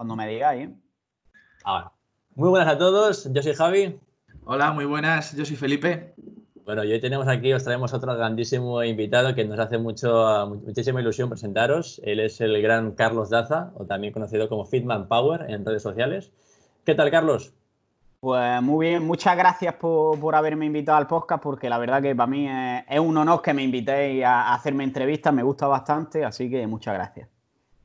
cuando me digáis. Ahora. Muy buenas a todos, yo soy Javi. Hola, muy buenas, yo soy Felipe. Bueno, hoy tenemos aquí, os traemos otro grandísimo invitado que nos hace mucho, muchísima ilusión presentaros. Él es el gran Carlos Daza, o también conocido como Fitman Power en redes sociales. ¿Qué tal, Carlos? Pues muy bien, muchas gracias por, haberme invitado al podcast, porque la verdad que para mí es, un honor que me invitéis a, a hacerme entrevistas, me gusta bastante, así que muchas gracias.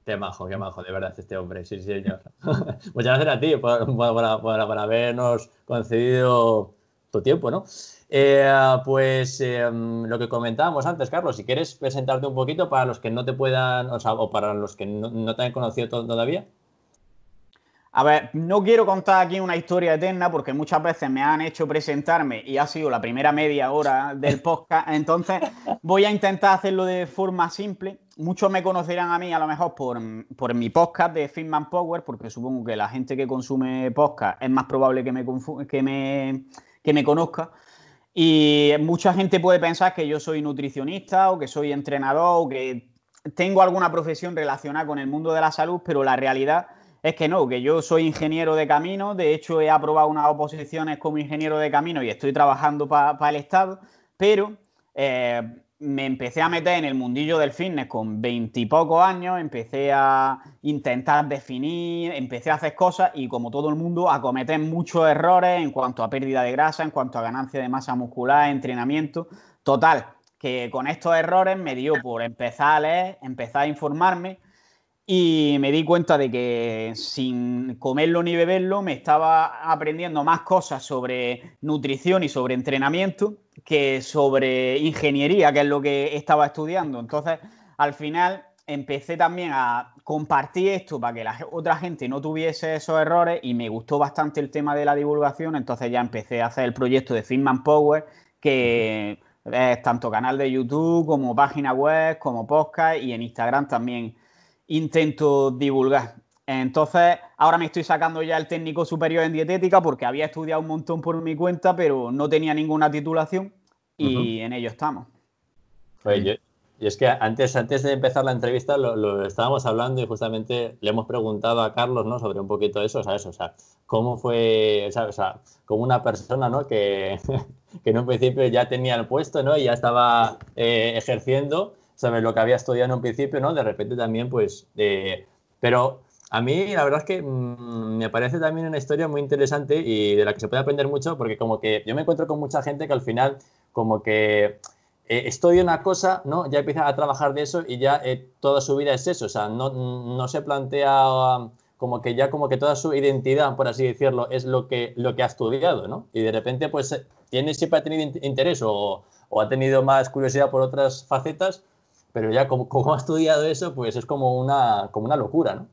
Qué majo, qué majo, de verdad, este hombre, sí, señor. Muchas gracias a ti por, habernos concedido tu tiempo, ¿no? Eh, pues em, lo que comentábamos antes, Carlos, si quieres presentarte un poquito para los que no te puedan, o, sea, o para los que no te han conocido todavía. A ver, no quiero contar aquí una historia eterna porque muchas veces me han hecho presentarme y ha sido la primera media hora del podcast. Entonces voy a intentar hacerlo de forma simple. Muchos me conocerán a mí a lo mejor por, por mi podcast de Fitman Power porque supongo que la gente que consume podcast es más probable que me, que me, que me conozca. Y mucha gente puede pensar que yo soy nutricionista o que soy entrenador o que tengo alguna profesión relacionada con el mundo de la salud, pero la realidad es que no, que yo soy ingeniero de camino, de hecho he aprobado unas oposiciones como ingeniero de camino y estoy trabajando para el Estado, pero eh, me empecé a meter en el mundillo del fitness con veintipocos años, empecé a intentar definir, empecé a hacer cosas y como todo el mundo a cometer muchos errores en cuanto a pérdida de grasa, en cuanto a ganancia de masa muscular, entrenamiento, total, que con estos errores me dio por empezar a leer, empezar a informarme y me di cuenta de que sin comerlo ni beberlo me estaba aprendiendo más cosas sobre nutrición y sobre entrenamiento que sobre ingeniería, que es lo que estaba estudiando. Entonces, al final empecé también a compartir esto para que la otra gente no tuviese esos errores y me gustó bastante el tema de la divulgación, entonces ya empecé a hacer el proyecto de Fitman Power, que es tanto canal de YouTube como página web, como podcast y en Instagram también intento divulgar. Entonces, ahora me estoy sacando ya el técnico superior en dietética porque había estudiado un montón por mi cuenta, pero no tenía ninguna titulación y en ello estamos. y es que antes, antes de empezar la entrevista lo, estábamos hablando y justamente le hemos preguntado a Carlos ¿no? sobre un poquito eso, ¿sabes? O sea, cómo fue, O sea, como una persona ¿no? que, que en un principio ya tenía el puesto ¿no? y ya estaba eh, ejerciendo lo que había estudiado en un principio, ¿no? De repente también, pues, eh, pero a mí la verdad es que mm, me parece también una historia muy interesante y de la que se puede aprender mucho, porque como que yo me encuentro con mucha gente que al final, como que eh, estudia una cosa, ¿no? Ya empieza a trabajar de eso y ya eh, toda su vida es eso. O sea, no, no, se plantea um, como que ya como que toda su identidad, por así decirlo, es lo que, lo que ha estudiado, ¿no? Y de repente, pues, tiene, siempre ha tenido interés o, o ha tenido más curiosidad por otras facetas pero ya como, ha estudiado eso, pues es como una, como una locura, ¿no?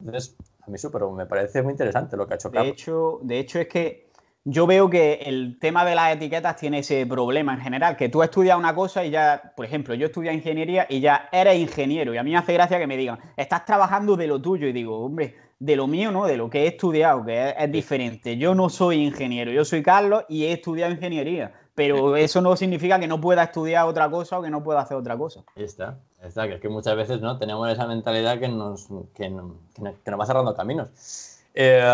Entonces, a mí súper, me parece muy interesante lo que ha hecho De hecho, de hecho es que yo veo que el tema de las etiquetas tiene ese problema en general, que tú has estudiado una cosa y ya, por ejemplo, yo estudié ingeniería y ya era ingeniero y a mí me hace gracia que me digan, estás trabajando de lo tuyo y digo, hombre, de lo mío, ¿no? De lo que he estudiado, que es diferente. Yo no soy ingeniero, yo soy Carlos y he estudiado ingeniería pero eso no significa que no pueda estudiar otra cosa o que no pueda hacer otra cosa. Ahí está, está, que es que muchas veces ¿no? tenemos esa mentalidad que nos, que, nos, va cerrando caminos. Eh,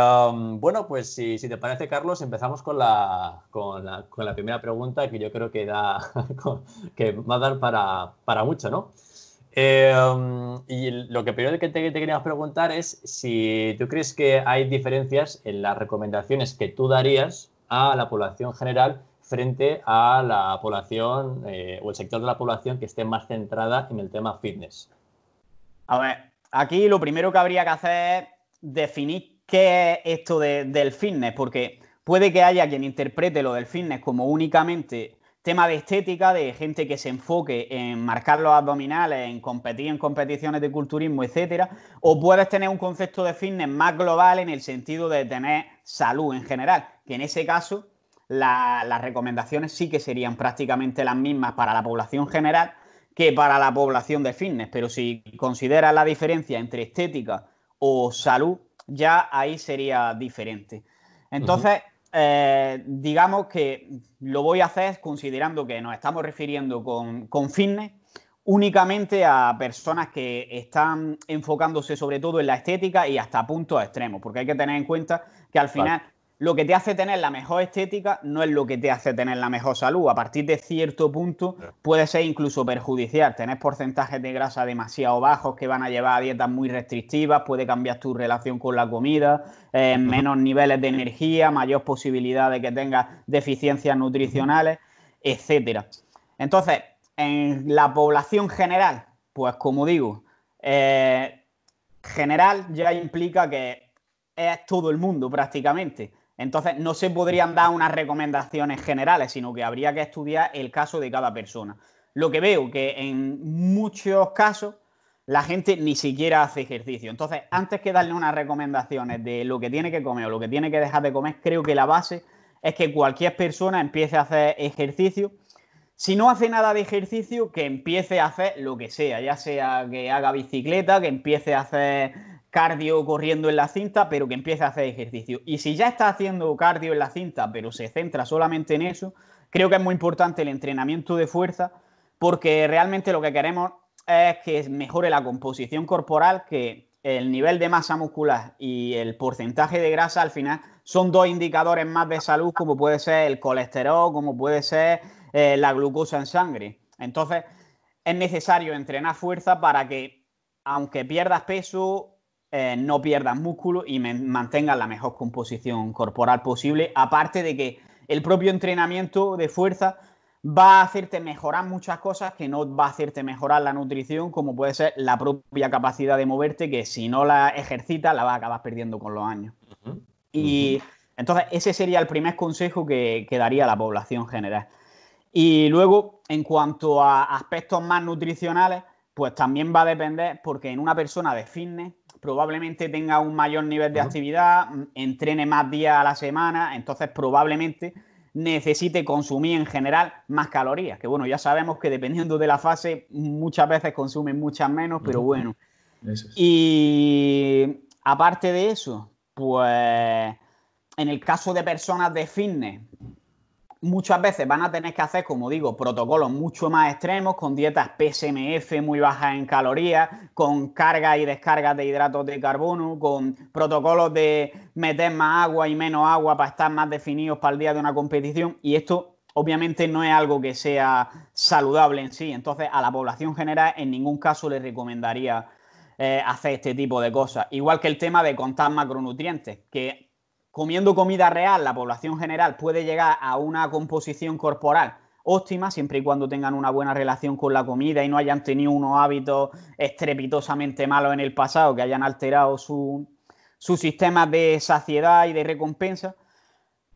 bueno, pues si, si, te parece, Carlos, empezamos con la, con la, con, la, primera pregunta que yo creo que, da, que va a dar para, para mucho, ¿no? Eh, y lo que primero que te, te, queríamos preguntar es si tú crees que hay diferencias en las recomendaciones que tú darías a la población general frente a la población eh, o el sector de la población que esté más centrada en el tema fitness? A ver, aquí lo primero que habría que hacer es definir qué es esto del fitness, porque puede que haya quien interprete lo del fitness como únicamente tema de estética, de gente que se enfoque en marcar los abdominales, en competir en competiciones de culturismo, etcétera, o puedes tener un concepto de fitness más global en el sentido de tener salud en general, que en ese caso las recomendaciones sí que serían prácticamente las mismas para la población general que para la población de fitness, pero si consideras la diferencia entre estética o salud, ya ahí sería diferente. Entonces, eh, digamos que lo voy a hacer considerando que nos estamos refiriendo con, fitness únicamente a personas que están enfocándose sobre todo en la estética y hasta puntos extremos, porque hay que tener en cuenta que al final lo que te hace tener la mejor estética no es lo que te hace tener la mejor salud. A partir de cierto punto puede ser incluso perjudicial. Tener porcentajes de grasa demasiado bajos que van a llevar a dietas muy restrictivas, puede cambiar tu relación con la comida, eh, menos niveles de energía, mayor posibilidad de que tengas deficiencias nutricionales, etcétera. Entonces, en la población general, pues como digo, eh, general ya implica que es todo el mundo prácticamente. Entonces, no se podrían dar unas recomendaciones generales, sino que habría que estudiar el caso de cada persona. Lo que veo que en muchos casos la gente ni siquiera hace ejercicio. Entonces, antes que darle unas recomendaciones de lo que tiene que comer o lo que tiene que dejar de comer, creo que la base es que cualquier persona empiece a hacer ejercicio. Si no hace nada de ejercicio, que empiece a hacer lo que sea, ya sea que haga bicicleta, que empiece a hacer cardio corriendo en la cinta, pero que empiece a hacer ejercicio. Y si ya está haciendo cardio en la cinta, pero se centra solamente en eso, creo que es muy importante el entrenamiento de fuerza, porque realmente lo que queremos es que mejore la composición corporal, que el nivel de masa muscular y el porcentaje de grasa al final son dos indicadores más de salud, como puede ser el colesterol, como puede ser eh, la glucosa en sangre. Entonces, es necesario entrenar fuerza para que, aunque pierdas peso eh, no pierdas músculo y mantengas la mejor composición corporal posible, aparte de que el propio entrenamiento de fuerza va a hacerte mejorar muchas cosas que no va a hacerte mejorar la nutrición, como puede ser la propia capacidad de moverte, que si no la ejercitas la vas a acabar perdiendo con los años. Y entonces ese sería el primer consejo que, que daría a la población general. Y luego, en cuanto a aspectos más nutricionales, pues también va a depender, porque en una persona de fitness probablemente tenga un mayor nivel de actividad, mm, entrene más días a la semana, entonces probablemente necesite consumir en general más calorías, que bueno, ya sabemos que dependiendo de la fase muchas veces consumen muchas menos, pero bueno. Y aparte de eso, pues en el caso de personas de fitness, muchas veces van a tener que hacer, como digo, protocolos mucho más extremos, con dietas PSMF muy bajas en calorías, con carga y descarga de hidratos de carbono, con protocolos de meter más agua y menos agua para estar más definidos para el día de una competición. Y esto obviamente no es algo que sea saludable en sí. Entonces, a la población general en ningún caso le recomendaría eh, hacer este tipo de cosas. Igual que el tema de contar macronutrientes, que comiendo comida real, la población general puede llegar a una composición corporal óptima, siempre y cuando tengan una buena relación con la comida y no hayan tenido unos hábitos estrepitosamente malos en el pasado que hayan alterado su sistema de saciedad y de recompensa.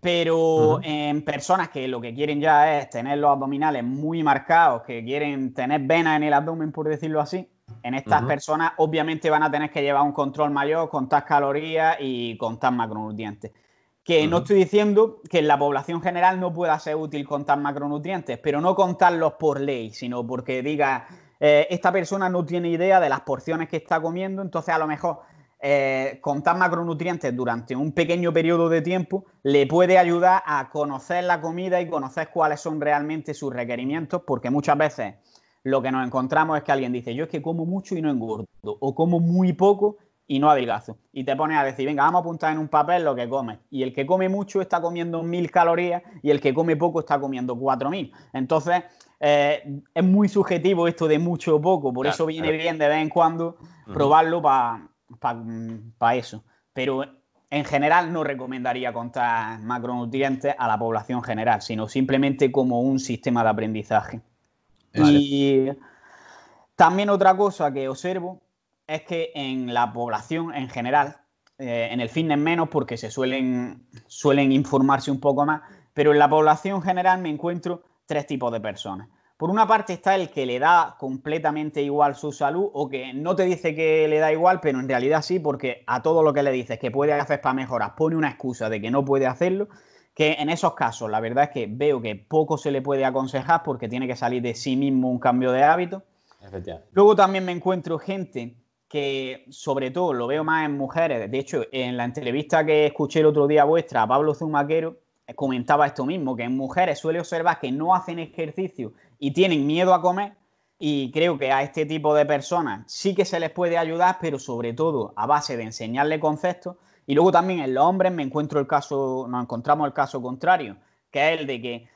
Pero en personas que lo que quieren ya es tener los abdominales muy marcados, que quieren tener venas en el abdomen, por decirlo así, en estas personas obviamente van a tener que llevar un control mayor, contar calorías y contar macronutrientes. Que no estoy diciendo que en la población general no pueda ser útil contar macronutrientes, pero no contarlos por ley, sino porque diga, eh, esta persona no tiene idea de las porciones que está comiendo, entonces a lo mejor eh, contar macronutrientes durante un pequeño periodo de tiempo le puede ayudar a conocer la comida y conocer cuáles son realmente sus requerimientos, porque muchas veces lo que nos encontramos es que alguien dice, yo es que como mucho y no engordo, o como muy poco y no adelgazo. Y te pones a decir, venga, vamos a apuntar en un papel lo que comes. Y el que come mucho está comiendo mil calorías y el que come poco está comiendo cuatro mil. Entonces, eh, es muy subjetivo esto de mucho o poco. Por eso viene bien de vez en cuando probarlo para para eso. Pero en general no recomendaría contar macronutrientes a la población general, sino simplemente como un sistema de aprendizaje. Y también otra cosa que observo es que en la población en general, eh, en el fitness menos porque se suelen, suelen informarse un poco más, pero en la población general me encuentro tres tipos de personas. Por una parte está el que le da completamente igual su salud o que no te dice que le da igual, pero en realidad sí, porque a todo lo que le dices que puede hacer para mejorar pone una excusa de que no puede hacerlo que en esos casos la verdad es que veo que poco se le puede aconsejar porque tiene que salir de sí mismo un cambio de hábito. Luego también me encuentro gente que sobre todo lo veo más en mujeres. De hecho, en la entrevista que escuché el otro día vuestra Pablo Zumaquero, eh, comentaba esto mismo, que en mujeres suele observar que no hacen ejercicio y tienen miedo a comer. Y creo que a este tipo de personas sí que se les puede ayudar, pero sobre todo a base de enseñarle conceptos y luego también en los hombres me encuentro el caso, nos encontramos el caso contrario, que es el de que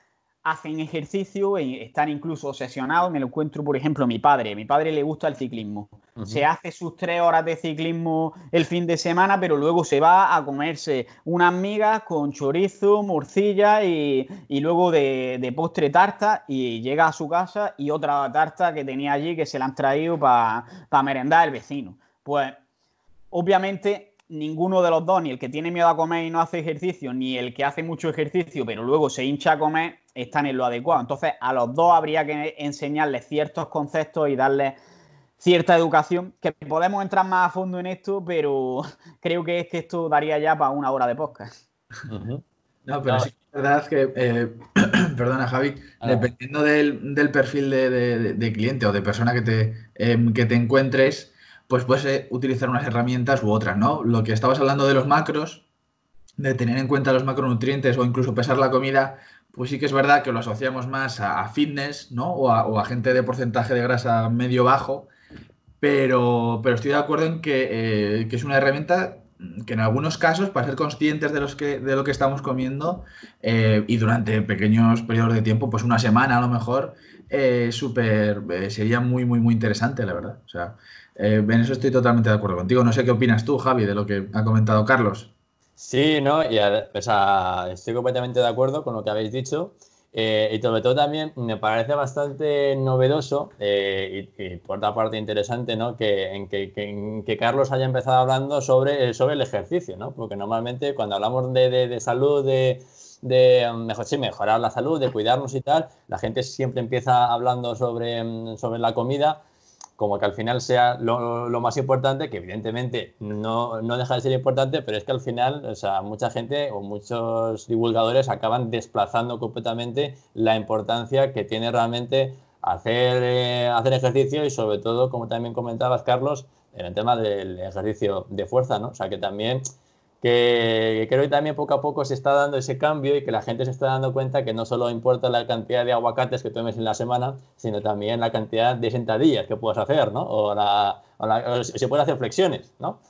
hacen ejercicio y están incluso obsesionados. Me lo encuentro, por ejemplo, mi padre. mi padre le gusta el ciclismo. Se hace sus tres horas de ciclismo el fin de semana, pero luego se va a comerse unas migas con chorizo, morcilla y, luego de, postre tarta y llega a su casa y otra tarta que tenía allí que se la han traído para merendar el vecino. Pues obviamente ninguno de los dos, ni el que tiene miedo a comer y no hace ejercicio, ni el que hace mucho ejercicio pero luego se hincha a comer, están en lo adecuado. Entonces a los dos habría que enseñarles ciertos conceptos y darles cierta educación, que podemos entrar más a fondo en esto, pero creo que es que esto daría ya para una hora de podcast. No, pero sí es verdad que, eh, perdona Javi, ah. dependiendo del, perfil de, cliente o de persona que te, em, que te encuentres, pues puedes utilizar unas herramientas u otras, ¿no? Lo que estabas hablando de los macros, de tener en cuenta los macronutrientes o incluso pesar la comida, pues sí que es verdad que lo asociamos más a, fitness, ¿no? O a, gente de porcentaje de grasa medio bajo, pero, pero estoy de acuerdo en eh, que, es una herramienta que en algunos casos, para ser conscientes de, los que, de lo que estamos comiendo eh, y durante pequeños periodos de tiempo, pues una semana a lo mejor, eh, sería muy, muy, muy interesante, la verdad. O sea, eh, en eso estoy totalmente de acuerdo contigo. No sé qué opinas tú, Javi, de lo que ha comentado Carlos. Sí, no, estoy completamente de acuerdo con lo que habéis dicho. Eh, y sobre todo también me parece bastante novedoso eh, y, por otra parte interesante ¿no? que, en que, Carlos haya empezado hablando sobre, sobre el ejercicio, ¿no? porque normalmente cuando hablamos de, salud, de, mm, mejorar la salud, de cuidarnos y tal, la gente siempre empieza hablando sobre, mm, sobre la comida, como que al final sea lo, más importante, que evidentemente no, deja de ser importante, pero es que al final, o sea, mucha gente o muchos divulgadores acaban desplazando completamente la importancia que tiene realmente hacer, eh, hacer ejercicio y sobre todo, como también comentabas, Carlos, en el tema del ejercicio de fuerza, ¿no? O sea, que también que creo que también poco a poco se está dando ese cambio y que la gente se está dando cuenta que no solo importa la cantidad de aguacates que tomes en la semana, sino también la cantidad de sentadillas que puedas hacer, ¿no? O, la, se puede hacer flexiones, ¿no?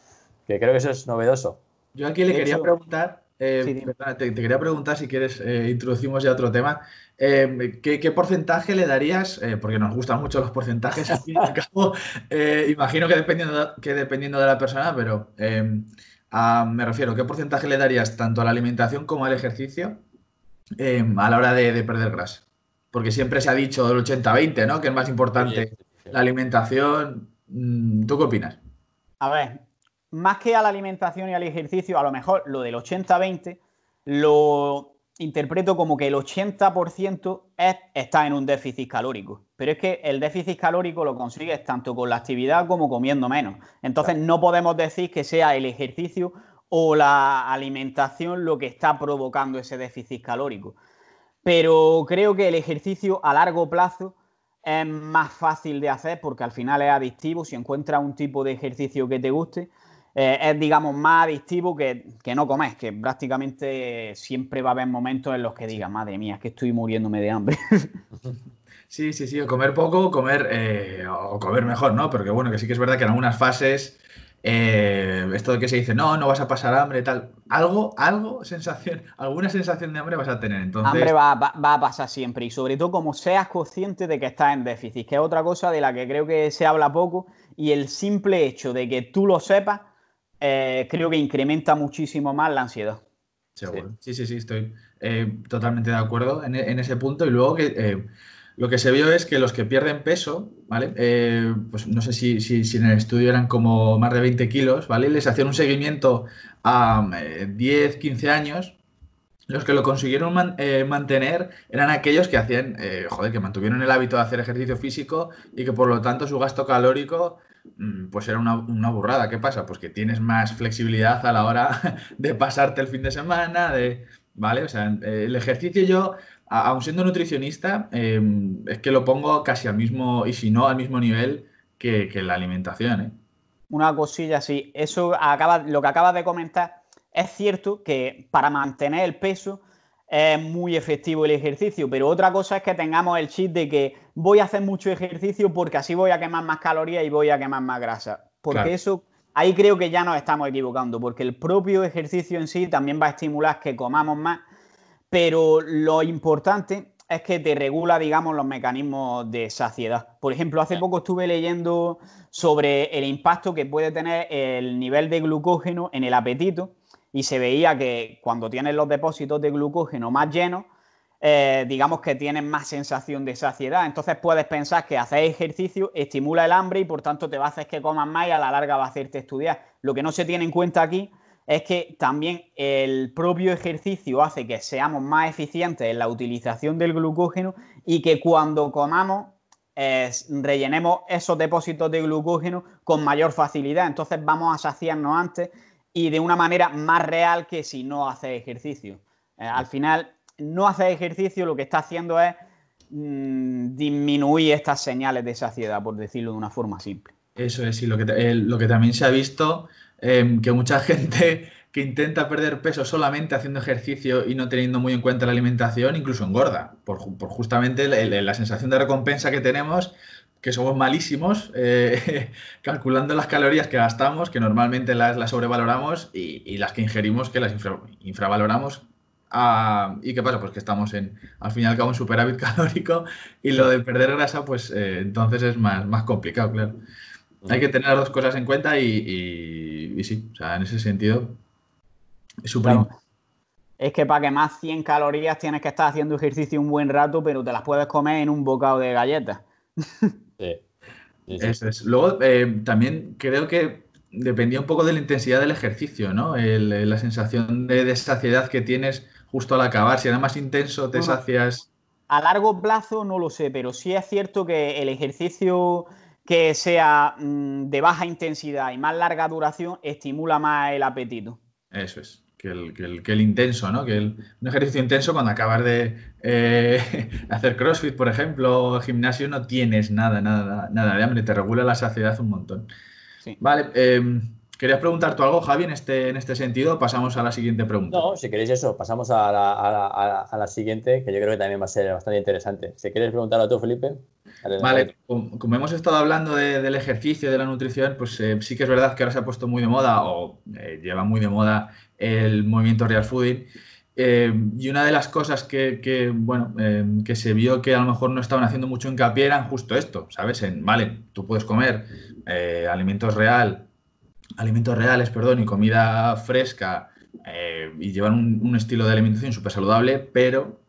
Que creo que eso es novedoso. Yo aquí le quería preguntar, eh, te, quería preguntar si quieres, eh, introducimos ya otro tema. Eh, ¿qué, porcentaje le darías? porque nos gustan mucho los porcentajes, al fin y al cabo, imagino que dependiendo, que dependiendo de la persona, pero Ah, me refiero, ¿qué porcentaje le darías tanto a la alimentación como al ejercicio em, a la hora de, perder grasa? Porque siempre se ha dicho del 80-20, ¿no? Que es más importante la alimentación. Mm, ¿Tú qué opinas? A ver, más que a la alimentación y al ejercicio, a lo mejor lo del 80-20 lo interpreto como que el 80% está en un déficit calórico. Pero es que el déficit calórico lo consigues tanto con la actividad como comiendo menos. Entonces no podemos decir que sea el ejercicio o la alimentación lo que está provocando ese déficit calórico. Pero creo que el ejercicio a largo plazo es más fácil de hacer porque al final es adictivo. Si encuentras un tipo de ejercicio que te guste, eh, es, digamos, más adictivo que, no comes, que prácticamente siempre va a haber momentos en los que digas, madre mía, es que estoy muriéndome de hambre. Sí, sí, sí, comer poco comer, eh, o comer mejor, ¿no? Porque bueno, que sí que es verdad que en algunas fases, eh, esto de que se dice, no, no vas a pasar hambre, tal, algo, algo, sensación, alguna sensación de hambre vas a tener. Entonces... Hambre va, va a pasar siempre y sobre todo como seas consciente de que estás en déficit, que es otra cosa de la que creo que se habla poco y el simple hecho de que tú lo sepas eh, creo que incrementa muchísimo más la ansiedad. Seguro. Sí, sí, sí, estoy eh, totalmente de acuerdo en, ese punto. Y luego que eh, lo que se vio es que los que pierden peso, ¿vale? pues no sé si, en el estudio eran como más de 20 kilos, ¿vale? Les hacían un seguimiento a 10, 15 años. Los que lo consiguieron mantener eran aquellos que hacían, joder, que mantuvieron el hábito de hacer ejercicio físico y que por lo tanto su gasto calórico Mm, pues era una, burrada. ¿Qué pasa? Pues que tienes más flexibilidad a la hora de pasarte el fin de semana, de, ¿vale? O sea, el ejercicio yo, aun siendo nutricionista, em, es que lo pongo casi al mismo, y si no, al mismo nivel que, la alimentación, ¿eh? Una cosilla sí. eso acaba, lo que acabas de comentar, es cierto que para mantener el peso es muy efectivo el ejercicio, pero otra cosa es que tengamos el chip de que voy a hacer mucho ejercicio porque así voy a quemar más calorías y voy a quemar más grasa. Porque eso, ahí creo que ya nos estamos equivocando, porque el propio ejercicio en sí también va a estimular que comamos más, pero lo importante es que te regula, digamos, los mecanismos de saciedad. Por ejemplo, hace poco estuve leyendo sobre el impacto que puede tener el nivel de glucógeno en el apetito y se veía que cuando tienes los depósitos de glucógeno más llenos, eh, digamos que tienen más sensación de saciedad. Entonces puedes pensar que hacer ejercicio estimula el hambre y por tanto te va a hacer que comas más y a la larga va a hacerte estudiar. Lo que no se tiene en cuenta aquí es que también el propio ejercicio hace que seamos más eficientes en la utilización del glucógeno y que cuando comamos eh, rellenemos esos depósitos de glucógeno con mayor facilidad. Entonces vamos a saciarnos antes y de una manera más real que si no hace ejercicio. Eh, al final no hace ejercicio lo que está haciendo es mm, disminuir estas señales de saciedad, por decirlo de una forma simple. Eso es, y lo que, lo que también se ha visto, em, que mucha gente que intenta perder peso solamente haciendo ejercicio y no teniendo muy en cuenta la alimentación, incluso engorda, por, justamente la sensación de recompensa que tenemos, que somos malísimos eh, calculando las calorías que gastamos, que normalmente las, sobrevaloramos, y, las que ingerimos, que las infravaloramos Ah, ¿Y qué pasa? Pues que estamos en, al fin y al cabo, en superávit calórico y lo de perder grasa, pues eh, entonces es más, complicado, claro. Hay que tener las dos cosas en cuenta y, y, sí, o sea, en ese sentido, es súper Es que para quemar 100 calorías tienes que estar haciendo ejercicio un buen rato, pero te las puedes comer en un bocado de galletas. Sí. Eso es. Luego, eh, también creo que dependía un poco de la intensidad del ejercicio, ¿no? la sensación de, de, saciedad que tienes justo al acabar, si era más intenso, te sacias. A largo plazo no lo sé, pero sí es cierto que el ejercicio que sea mm, de baja intensidad y más larga duración estimula más el apetito. Eso es. Que el, que el, intenso, ¿no? Que el, un ejercicio intenso cuando acabas de eh, hacer crossfit, por ejemplo, o gimnasio, no tienes nada, nada, nada de hambre, te regula la saciedad un montón. Vale, em, ¿Querías preguntar tú algo, Javi, en este, en este sentido? Pasamos a la siguiente pregunta. No, si queréis eso, pasamos a la, siguiente, que yo creo que también va a ser bastante interesante. Si quieres preguntarlo tú, Felipe. Vale, como, hemos estado hablando del ejercicio, de la nutrición, pues eh, sí que es verdad que ahora se ha puesto muy de moda o eh, lleva muy de moda el movimiento real fooding. Eh, y una de las cosas que, bueno, que se vio que a lo mejor no estaban haciendo mucho hincapié eran justo esto, ¿sabes? En, vale, tú puedes comer alimentos real, alimentos reales, perdón, y comida fresca eh, y llevar un, estilo de alimentación súper saludable, pero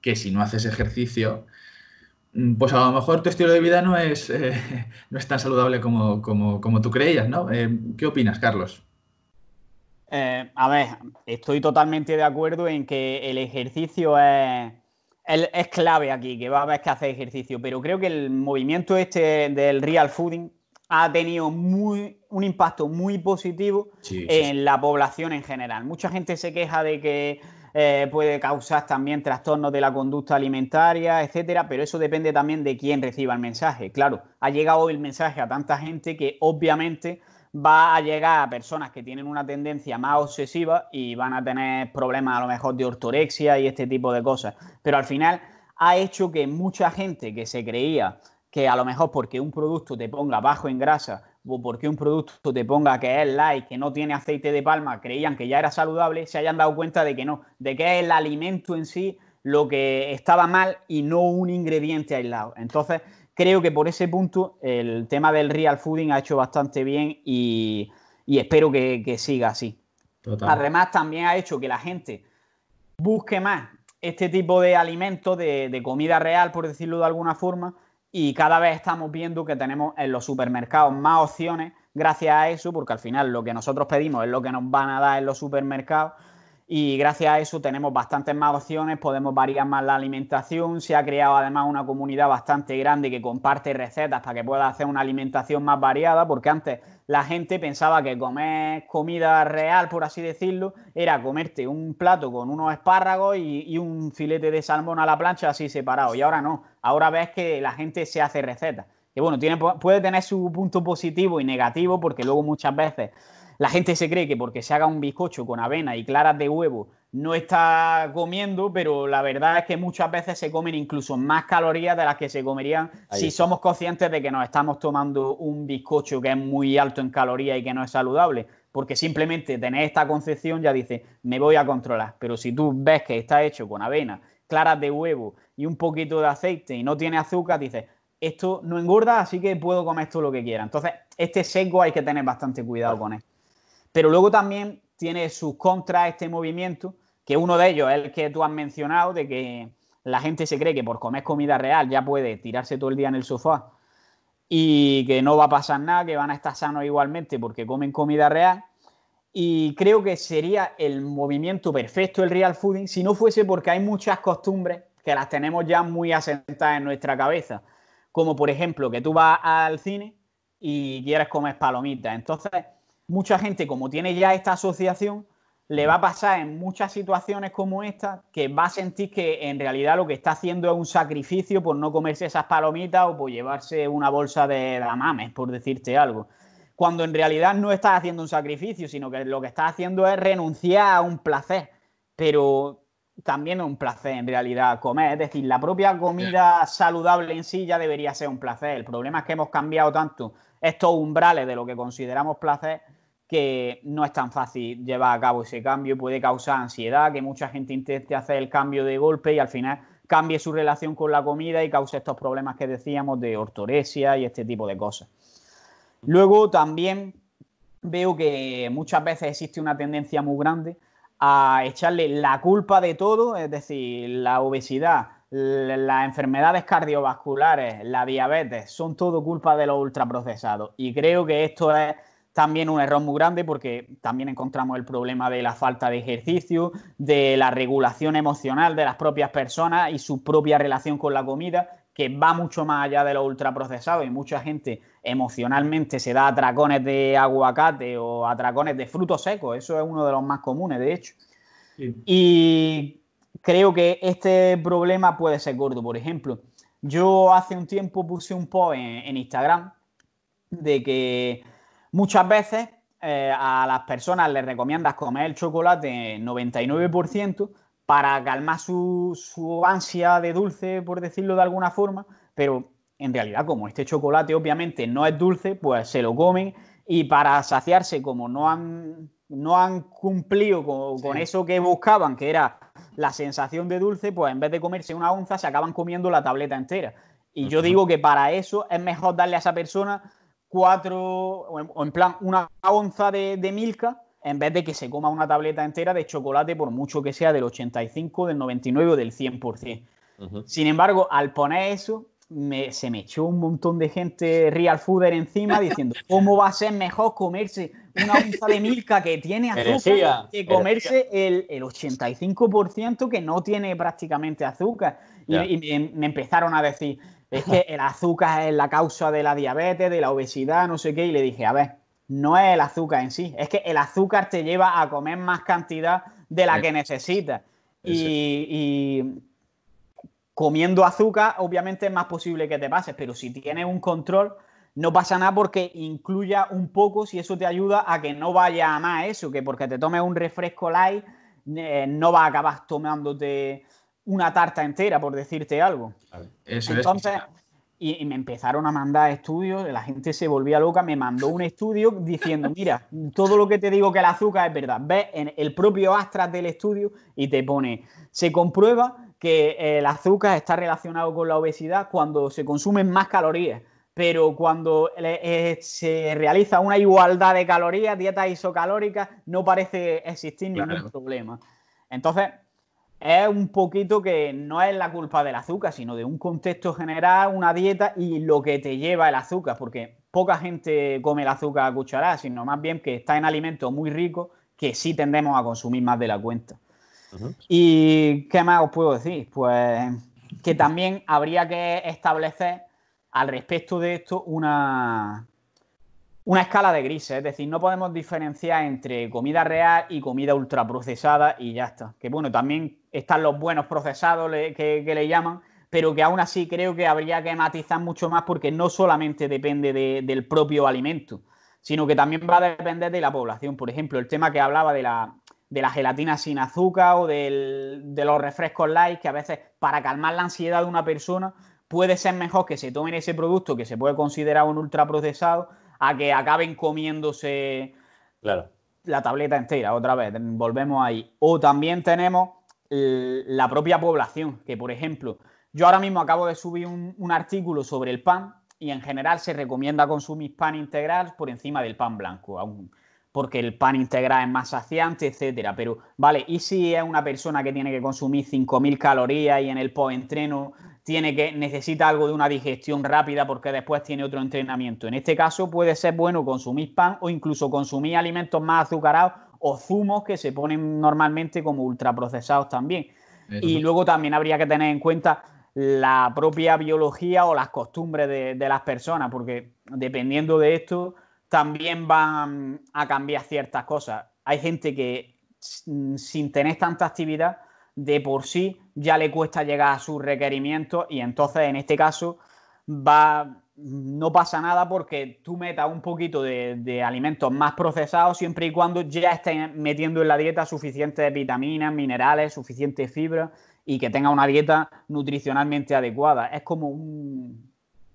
que si no haces ejercicio, mm, pues a lo mejor tu estilo de vida no es, eh, no es tan saludable como, como, tú creías, ¿no? Eh, ¿Qué opinas, Carlos? a ver, estoy totalmente de acuerdo en que el ejercicio es, es clave aquí, que va a ver que hacer ejercicio, pero creo que el movimiento este del real fooding, ha tenido muy, un impacto muy positivo en la población en general. Mucha gente se queja de que eh, puede causar también trastornos de la conducta alimentaria, etcétera, pero eso depende también de quién reciba el mensaje. Claro, ha llegado el mensaje a tanta gente que obviamente va a llegar a personas que tienen una tendencia más obsesiva y van a tener problemas a lo mejor de ortorexia y este tipo de cosas. Pero al final ha hecho que mucha gente que se creía que a lo mejor porque un producto te ponga bajo en grasa o porque un producto te ponga que es light, que no tiene aceite de palma, creían que ya era saludable, se hayan dado cuenta de que no, de que es el alimento en sí lo que estaba mal y no un ingrediente aislado. Entonces, creo que por ese punto el tema del real fooding ha hecho bastante bien y, espero que, siga así. Además, también ha hecho que la gente busque más este tipo de alimentos, de comida real, por decirlo de alguna forma, y cada vez estamos viendo que tenemos en los supermercados más opciones gracias a eso, porque al final lo que nosotros pedimos es lo que nos van a dar en los supermercados y gracias a eso tenemos bastantes más opciones, podemos variar más la alimentación, se ha creado además una comunidad bastante grande que comparte recetas para que pueda hacer una alimentación más variada, porque antes la gente pensaba que comer comida real, por así decirlo, era comerte un plato con unos espárragos y, un filete de salmón a la plancha así separado. Y ahora no, ahora ves que la gente se hace recetas. Que bueno, tiene, puede tener su punto positivo y negativo porque luego muchas veces la gente se cree que porque se haga un bizcocho con avena y claras de huevo no está comiendo, pero la verdad es que muchas veces se comen incluso más calorías de las que se comerían si somos conscientes de que nos estamos tomando un bizcocho que es muy alto en calorías y que no es saludable. Porque simplemente tener esta concepción ya dice, me voy a controlar. Pero si tú ves que está hecho con avena, claras de huevo y un poquito de aceite y no tiene azúcar, dices, esto no engorda, así que puedo comer todo lo que quiera. Entonces, este seco hay que tener bastante cuidado ah. con él. Pero luego también tiene sus contras este movimiento, que uno de ellos es el que tú has mencionado, de que la gente se cree que por comer comida real ya puede tirarse todo el día en el sofá y que no va a pasar nada, que van a estar sanos igualmente porque comen comida real. Y creo que sería el movimiento perfecto el real fooding si no fuese porque hay muchas costumbres que las tenemos ya muy asentadas en nuestra cabeza. Como por ejemplo que tú vas al cine y quieres comer palomitas. Entonces mucha gente, como tiene ya esta asociación, le va a pasar en muchas situaciones como esta que va a sentir que en realidad lo que está haciendo es un sacrificio por no comerse esas palomitas o por llevarse una bolsa de damames, por decirte algo. Cuando en realidad no estás haciendo un sacrificio, sino que lo que estás haciendo es renunciar a un placer. Pero también es un placer en realidad comer. Es decir, la propia comida saludable en sí ya debería ser un placer. El problema es que hemos cambiado tanto estos umbrales de lo que consideramos placer que no es tan fácil llevar a cabo ese cambio, puede causar ansiedad, que mucha gente intente hacer el cambio de golpe y al final cambie su relación con la comida y cause estos problemas que decíamos de ortoresia y este tipo de cosas. Luego también veo que muchas veces existe una tendencia muy grande a echarle la culpa de todo, es decir, la obesidad, las enfermedades cardiovasculares, la diabetes, son todo culpa de los ultraprocesados. Y creo que esto es también un error muy grande porque también encontramos el problema de la falta de ejercicio, de la regulación emocional de las propias personas y su propia relación con la comida, que va mucho más allá de lo ultraprocesado y mucha gente emocionalmente se da atracones de aguacate o atracones de frutos secos, eso es uno de los más comunes, de hecho. Y creo que este problema puede ser gordo, por ejemplo. Yo hace un tiempo puse un post en Instagram de que Muchas veces eh, a las personas les recomiendas comer el chocolate 99% para calmar su, ansia de dulce, por decirlo de alguna forma, pero en realidad como este chocolate obviamente no es dulce, pues se lo comen y para saciarse como no han, no han cumplido con, eso que buscaban, que era la sensación de dulce, pues en vez de comerse una onza se acaban comiendo la tableta entera. Y yo digo que para eso es mejor darle a esa persona cuatro, o en plan, una onza de, de, milka, en vez de que se coma una tableta entera de chocolate, por mucho que sea del 85, del 99 o del 100%. Sin embargo, al poner eso, me, se me echó un montón de gente real fooder encima diciendo, ¿cómo va a ser mejor comerse una onza de milka que tiene azúcar que comerse el, 85% que no tiene prácticamente azúcar? Y, me, empezaron a decir, es que el azúcar es la causa de la diabetes, de la obesidad, no sé qué, y le dije, a ver, no es el azúcar en sí, es que el azúcar te lleva a comer más cantidad de la que necesitas. Y, comiendo azúcar, obviamente es más posible que te pases, pero si tienes un control, no pasa nada porque incluya un poco si eso te ayuda a que no vaya a más eso, que porque te tomes un refresco light, eh, no va a acabar tomándote una tarta entera, por decirte algo. Eso es. Y, me empezaron a mandar estudios, la gente se volvía loca, me mandó un estudio diciendo, mira, todo lo que te digo que el azúcar es verdad. ve en el propio Astra del estudio y te pone, se comprueba que eh, el azúcar está relacionado con la obesidad cuando se consumen más calorías pero cuando eh, se realiza una igualdad de calorías, dieta isocalórica, no parece existir ningún problema. Entonces, es un poquito que no es la culpa del azúcar, sino de un contexto general, una dieta y lo que te lleva el azúcar, porque poca gente come el azúcar a cucharadas, sino más bien que está en alimentos muy ricos que sí tendemos a consumir más de la cuenta. ¿Y qué más os puedo decir? Pues que también habría que establecer al respecto de esto una, una escala de grises, es decir, no podemos diferenciar entre comida real y comida ultraprocesada y ya está. Que bueno, también están los buenos procesados que, le llaman, pero que aún así creo que habría que matizar mucho más porque no solamente depende del propio alimento, sino que también va a depender de la población. Por ejemplo, el tema que hablaba de la, gelatina sin azúcar o de los refrescos light, que a veces para calmar la ansiedad de una persona puede ser mejor que se tomen ese producto que se puede considerar un ultraprocesado a que acaben comiéndose la tableta entera otra vez. Volvemos ahí. O también tenemos eh, la propia población, que por ejemplo, yo ahora mismo acabo de subir un, un artículo sobre el pan y en general se recomienda consumir pan integral por encima del pan blanco. Aún porque el pan integral es más saciante, etcétera. Pero, vale, ¿y si es una persona que tiene que consumir 5.000 calorías y en el post-entreno tiene que, necesita algo de una digestión rápida porque después tiene otro entrenamiento? En este caso puede ser bueno consumir pan o incluso consumir alimentos más azucarados o zumos que se ponen normalmente como ultraprocesados también. Y luego también habría que tener en cuenta la propia biología o las costumbres de las personas, porque dependiendo de esto también van a cambiar ciertas cosas. Hay gente que mm, sin tener tanta actividad, de por sí ya le cuesta llegar a sus requerimientos y entonces en este caso va, no pasa nada porque tú metas un poquito de, alimentos más procesados siempre y cuando ya estés metiendo en la dieta suficientes vitaminas, minerales, suficiente fibra y que tenga una dieta nutricionalmente adecuada. Es como un,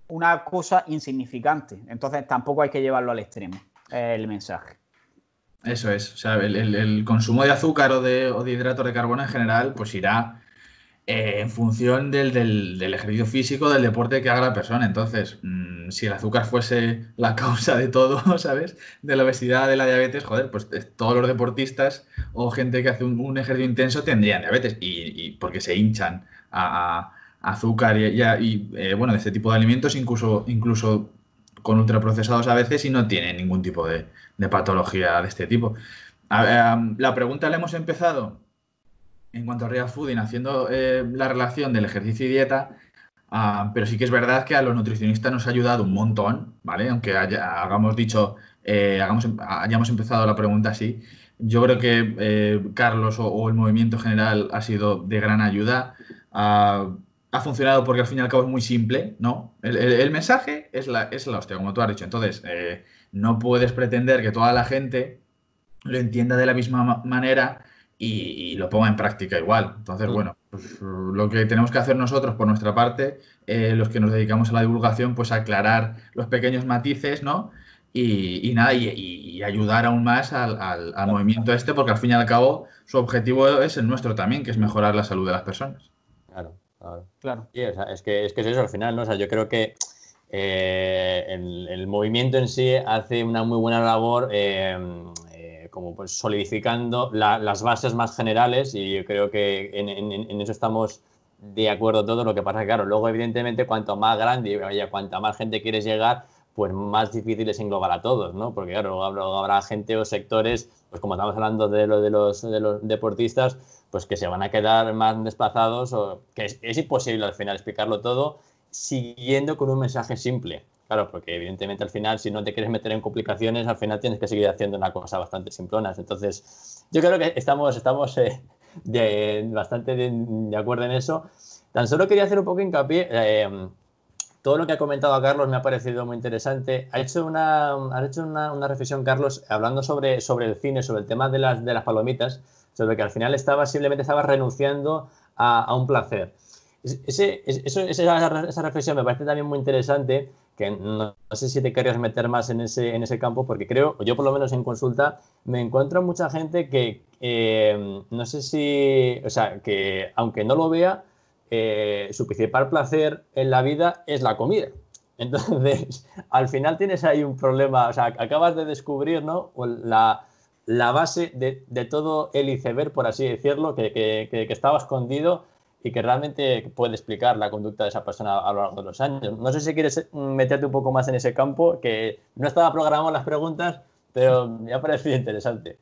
una cosa insignificante. Entonces tampoco hay que llevarlo al extremo, eh, el mensaje. Eso es, o sea, el, consumo de azúcar o de, de hidratos de carbono en general, pues irá eh, en función del, ejercicio físico, del deporte que haga la persona. Entonces, mm, si el azúcar fuese la causa de todo, ¿sabes? De la obesidad, de la diabetes, joder, pues eh, todos los deportistas o gente que hace un, ejercicio intenso tendrían diabetes y, porque se hinchan a azúcar y, y eh, bueno, de este tipo de alimentos, incluso, incluso con ultraprocesados a veces y no tienen ningún tipo de, patología de este tipo. la pregunta la hemos empezado en cuanto a Real Fooding, haciendo eh, la relación del ejercicio y dieta, ah, pero sí que es verdad que a los nutricionistas nos ha ayudado un montón, ¿vale? Aunque hagamos dicho, eh, hayamos empezado la pregunta así, yo creo que Carlos o, el movimiento general ha sido de gran ayuda. Ah, ha funcionado porque al fin y al cabo es muy simple, ¿no? El, mensaje es la, es hostia, como tú has dicho. Entonces, eh, no puedes pretender que toda la gente lo entienda de la misma manera y, lo ponga en práctica igual. Entonces, mm. bueno, pues, lo que tenemos que hacer nosotros por nuestra parte, eh, los que nos dedicamos a la divulgación, pues aclarar los pequeños matices, ¿no? Y, nada, y, ayudar aún más al, al, movimiento este, porque al fin y al cabo su objetivo es el nuestro también, que es mejorar la salud de las personas. Claro. Claro. claro. es, que, es que es eso al final, ¿no? O sea, yo creo que eh, el, movimiento en sí hace una muy buena labor eh, eh, como pues solidificando las bases más generales y yo creo que en, eso estamos de acuerdo todos. Lo que pasa es que, claro, luego evidentemente cuanto más grande, y cuanta más gente quieres llegar, pues más difícil es englobar a todos, ¿no? Porque claro, habrá, habrá gente o sectores, pues como estamos hablando de lo de los, de los deportistas, pues que se van a quedar más desplazados, o que es, imposible al final explicarlo todo siguiendo con un mensaje simple. Claro, porque evidentemente al final, si no te quieres meter en complicaciones, al final tienes que seguir haciendo una cosa bastante simplona. Entonces, yo creo que estamos, estamos eh, de, bastante de, acuerdo en eso. Tan solo quería hacer un poco hincapié eh, todo lo que ha comentado Carlos me ha parecido muy interesante. Ha hecho una, ha hecho una, reflexión, Carlos, hablando sobre, sobre el cine, sobre el tema de las, de las palomitas, sobre que al final estaba, simplemente estaba renunciando a, un placer. esa, reflexión me parece también muy interesante, que no, sé si te querías meter más en ese, en ese campo, porque creo, yo por lo menos en consulta, me encuentro mucha gente que, eh, no sé si, o sea, que aunque no lo vea, eh, su principal placer en la vida es la comida. Entonces, al final tienes ahí un problema, o sea, acabas de descubrir ¿no? la, base de, de, todo el iceberg, por así decirlo, que, que, estaba escondido y que realmente puede explicar la conducta de esa persona a lo largo de los años. No sé si quieres eh, meterte un poco más en ese campo, que no estaba programado las preguntas, pero me ha parecido interesante.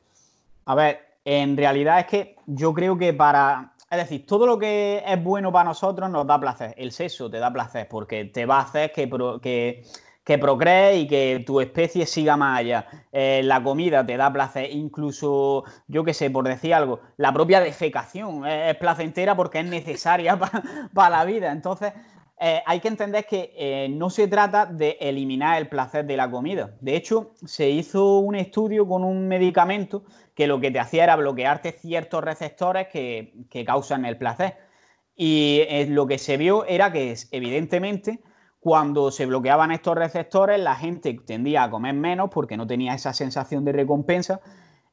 A ver, en realidad es que yo creo que para es decir, todo lo que es bueno para nosotros nos da placer. El sexo te da placer porque te va a hacer que, procrees y que tu especie siga más allá. Eh, la comida te da placer, incluso, yo qué sé, por decir algo, la propia defecación es, placentera porque es necesaria para la vida. Entonces, eh, hay que entender que eh, no se trata de eliminar el placer de la comida. De hecho, se hizo un estudio con un medicamento que lo que te hacía era bloquearte ciertos receptores que, causan el placer. Y eh, lo que se vio era que, evidentemente, cuando se bloqueaban estos receptores, la gente tendía a comer menos porque no tenía esa sensación de recompensa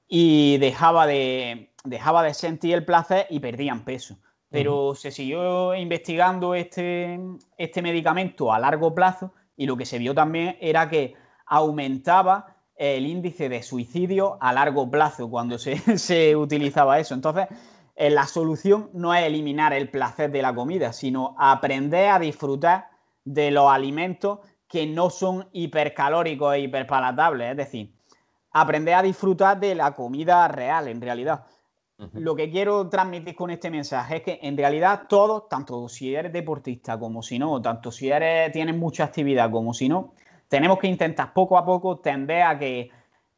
y dejaba de, dejaba de sentir el placer y perdían peso pero se siguió investigando este, este medicamento a largo plazo y lo que se vio también era que aumentaba el índice de suicidio a largo plazo cuando se, utilizaba eso. Entonces, eh, la solución no es eliminar el placer de la comida, sino aprender a disfrutar de los alimentos que no son hipercalóricos e hiperpalatables. Es decir, aprender a disfrutar de la comida real, en realidad. Lo que quiero transmitir con este mensaje es que en realidad todos, tanto si eres deportista como si no, tanto si eres, tienes mucha actividad como si no, tenemos que intentar poco a poco tender a que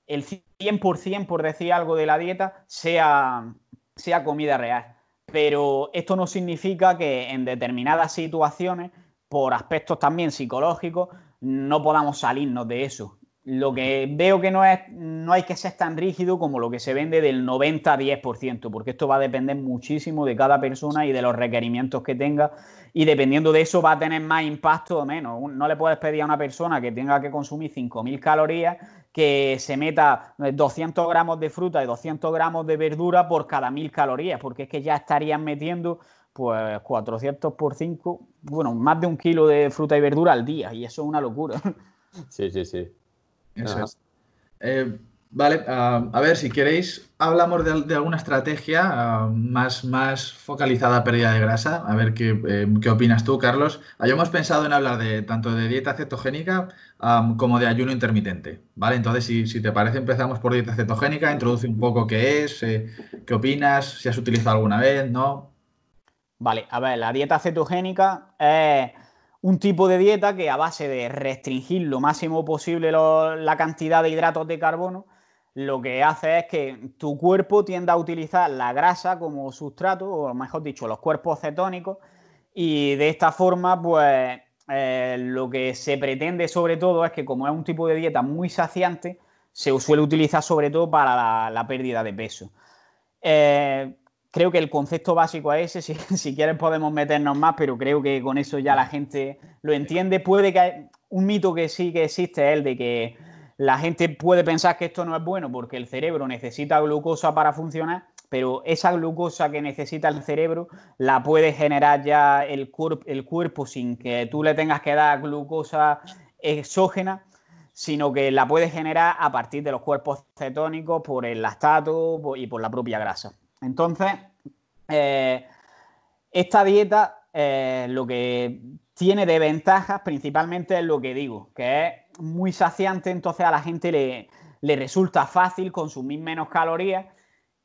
el 100%, por decir algo, de la dieta sea, sea comida real. Pero esto no significa que en determinadas situaciones, por aspectos también psicológicos, no podamos salirnos de eso lo que veo que no, es, no hay que ser tan rígido como lo que se vende del 90 a 10%, porque esto va a depender muchísimo de cada persona y de los requerimientos que tenga, y dependiendo de eso va a tener más impacto o menos. No le puedes pedir a una persona que tenga que consumir 5.000 calorías que se meta 200 eh, gramos de fruta y 200 gramos de verdura por cada 1.000 calorías, porque es que ya estarían metiendo pues 400 por 5, bueno, más de un kilo de fruta y verdura al día, y eso es una locura. Sí, sí, sí. Eh, vale, ah, a ver, si queréis, hablamos de, alguna estrategia ah, más, más focalizada a pérdida de grasa. A ver eh, qué, opinas tú, Carlos. Hayamos pensado en hablar de tanto de dieta cetogénica ah, como de ayuno intermitente. Vale, entonces, si, te parece, empezamos por dieta cetogénica, introduce un poco qué es, eh, qué opinas, si has utilizado alguna vez, ¿no? Vale, a ver, la dieta cetogénica un tipo de dieta que a base de restringir lo máximo posible la cantidad de hidratos de carbono, lo que hace es que tu cuerpo tienda a utilizar la grasa como sustrato, o mejor dicho, los cuerpos cetónicos, y de esta forma, pues eh, lo que se pretende sobre todo es que como es un tipo de dieta muy saciante, se suele utilizar sobre todo para la, pérdida de peso. Eh, creo que el concepto básico es ese, si, quieres podemos meternos más, pero creo que con eso ya la mm. gente lo entiende. Puede que un mito que sí que existe ¿eh? el de que la gente puede pensar que esto no es bueno porque el cerebro necesita glucosa para funcionar, pero esa glucosa que necesita el cerebro la puede generar ya el, el cuerpo sin que tú le tengas que dar glucosa exógena sino que la puede generar a partir de los cuerpos cetónicos por el lactato y por la propia grasa. Entonces, eh, esta dieta eh, lo que tiene de ventajas principalmente es lo que digo, que es muy saciante, entonces a la gente le, resulta fácil consumir menos calorías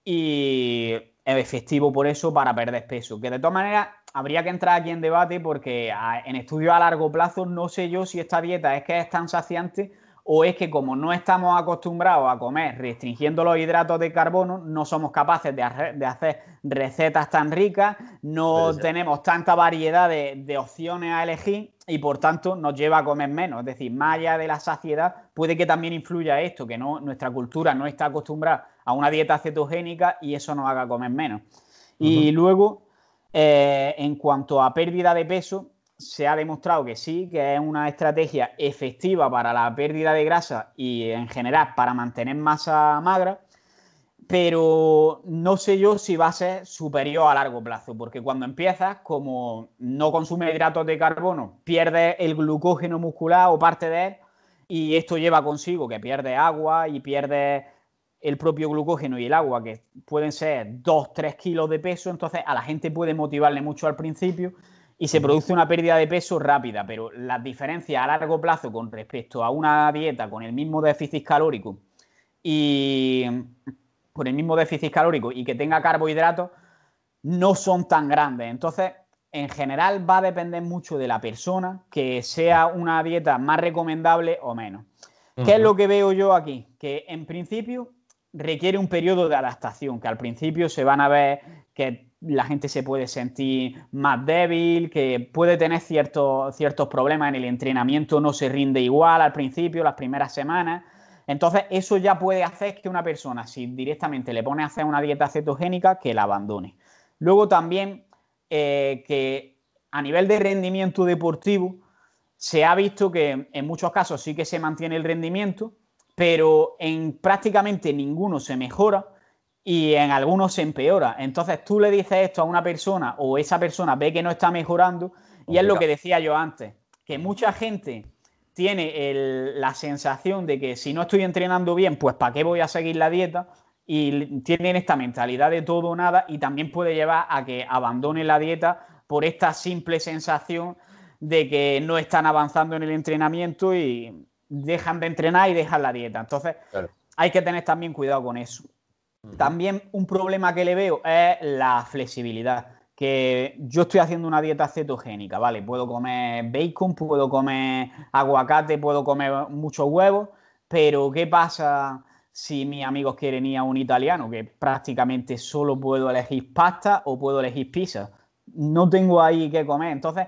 y es efectivo por eso para perder peso. Que de todas maneras habría que entrar aquí en debate porque en estudios a largo plazo no sé yo si esta dieta es que es tan saciante o es que como no estamos acostumbrados a comer restringiendo los hidratos de carbono, no somos capaces de, hacer recetas tan ricas, no tenemos tanta variedad de, opciones a elegir y por tanto nos lleva a comer menos. Es decir, más allá de la saciedad, puede que también influya esto, que nuestra cultura no está acostumbrada a una dieta cetogénica y eso nos haga comer menos. Y luego, eh, en cuanto a pérdida de peso, se ha demostrado que sí, que es una estrategia efectiva para la pérdida de grasa y en general para mantener masa magra, pero no sé yo si va a ser superior a largo plazo, porque cuando empiezas, como no consume hidratos de carbono, pierdes el glucógeno muscular o parte de él, y esto lleva consigo que pierde agua y pierde el propio glucógeno y el agua, que pueden ser 2-3 kilos de peso, entonces a la gente puede motivarle mucho al principio, y se mm. produce una pérdida de peso rápida, pero las diferencias a largo plazo con respecto a una dieta con el mismo déficit calórico y por el mismo déficit calórico y que tenga carbohidratos no son tan grandes. Entonces, en general va a depender mucho de la persona que sea una dieta más recomendable o menos. ¿Qué es lo que veo yo aquí? Que en principio requiere un periodo de adaptación, que al principio se van a ver que la gente se puede sentir más débil, que puede tener ciertos, ciertos problemas en el entrenamiento, no se rinde igual al principio, las primeras semanas. Entonces, eso ya puede hacer que una persona, si directamente le pone a hacer una dieta cetogénica, que la abandone. Luego también eh, que a nivel de rendimiento deportivo, se ha visto que en muchos casos sí que se mantiene el rendimiento, pero en prácticamente ninguno se mejora y en algunos se empeora. Entonces tú le dices esto a una persona o esa persona ve que no está mejorando y es lo que decía yo antes, que mucha gente tiene la sensación de que si no estoy entrenando bien, pues ¿para qué voy a seguir la dieta? Y tienen esta mentalidad de todo o nada y también puede llevar a que abandonen la dieta por esta simple sensación de que no están avanzando en el entrenamiento y dejan de entrenar y dejan la dieta. Entonces hay que tener también cuidado con eso. También un problema que le veo es la flexibilidad. Que yo estoy haciendo una dieta cetogénica, ¿vale? Puedo comer bacon, puedo comer aguacate, puedo comer muchos huevos, pero ¿qué pasa si mis amigos quieren ir a un italiano? Que prácticamente solo puedo elegir pasta o puedo elegir pizza. No tengo ahí qué comer. Entonces,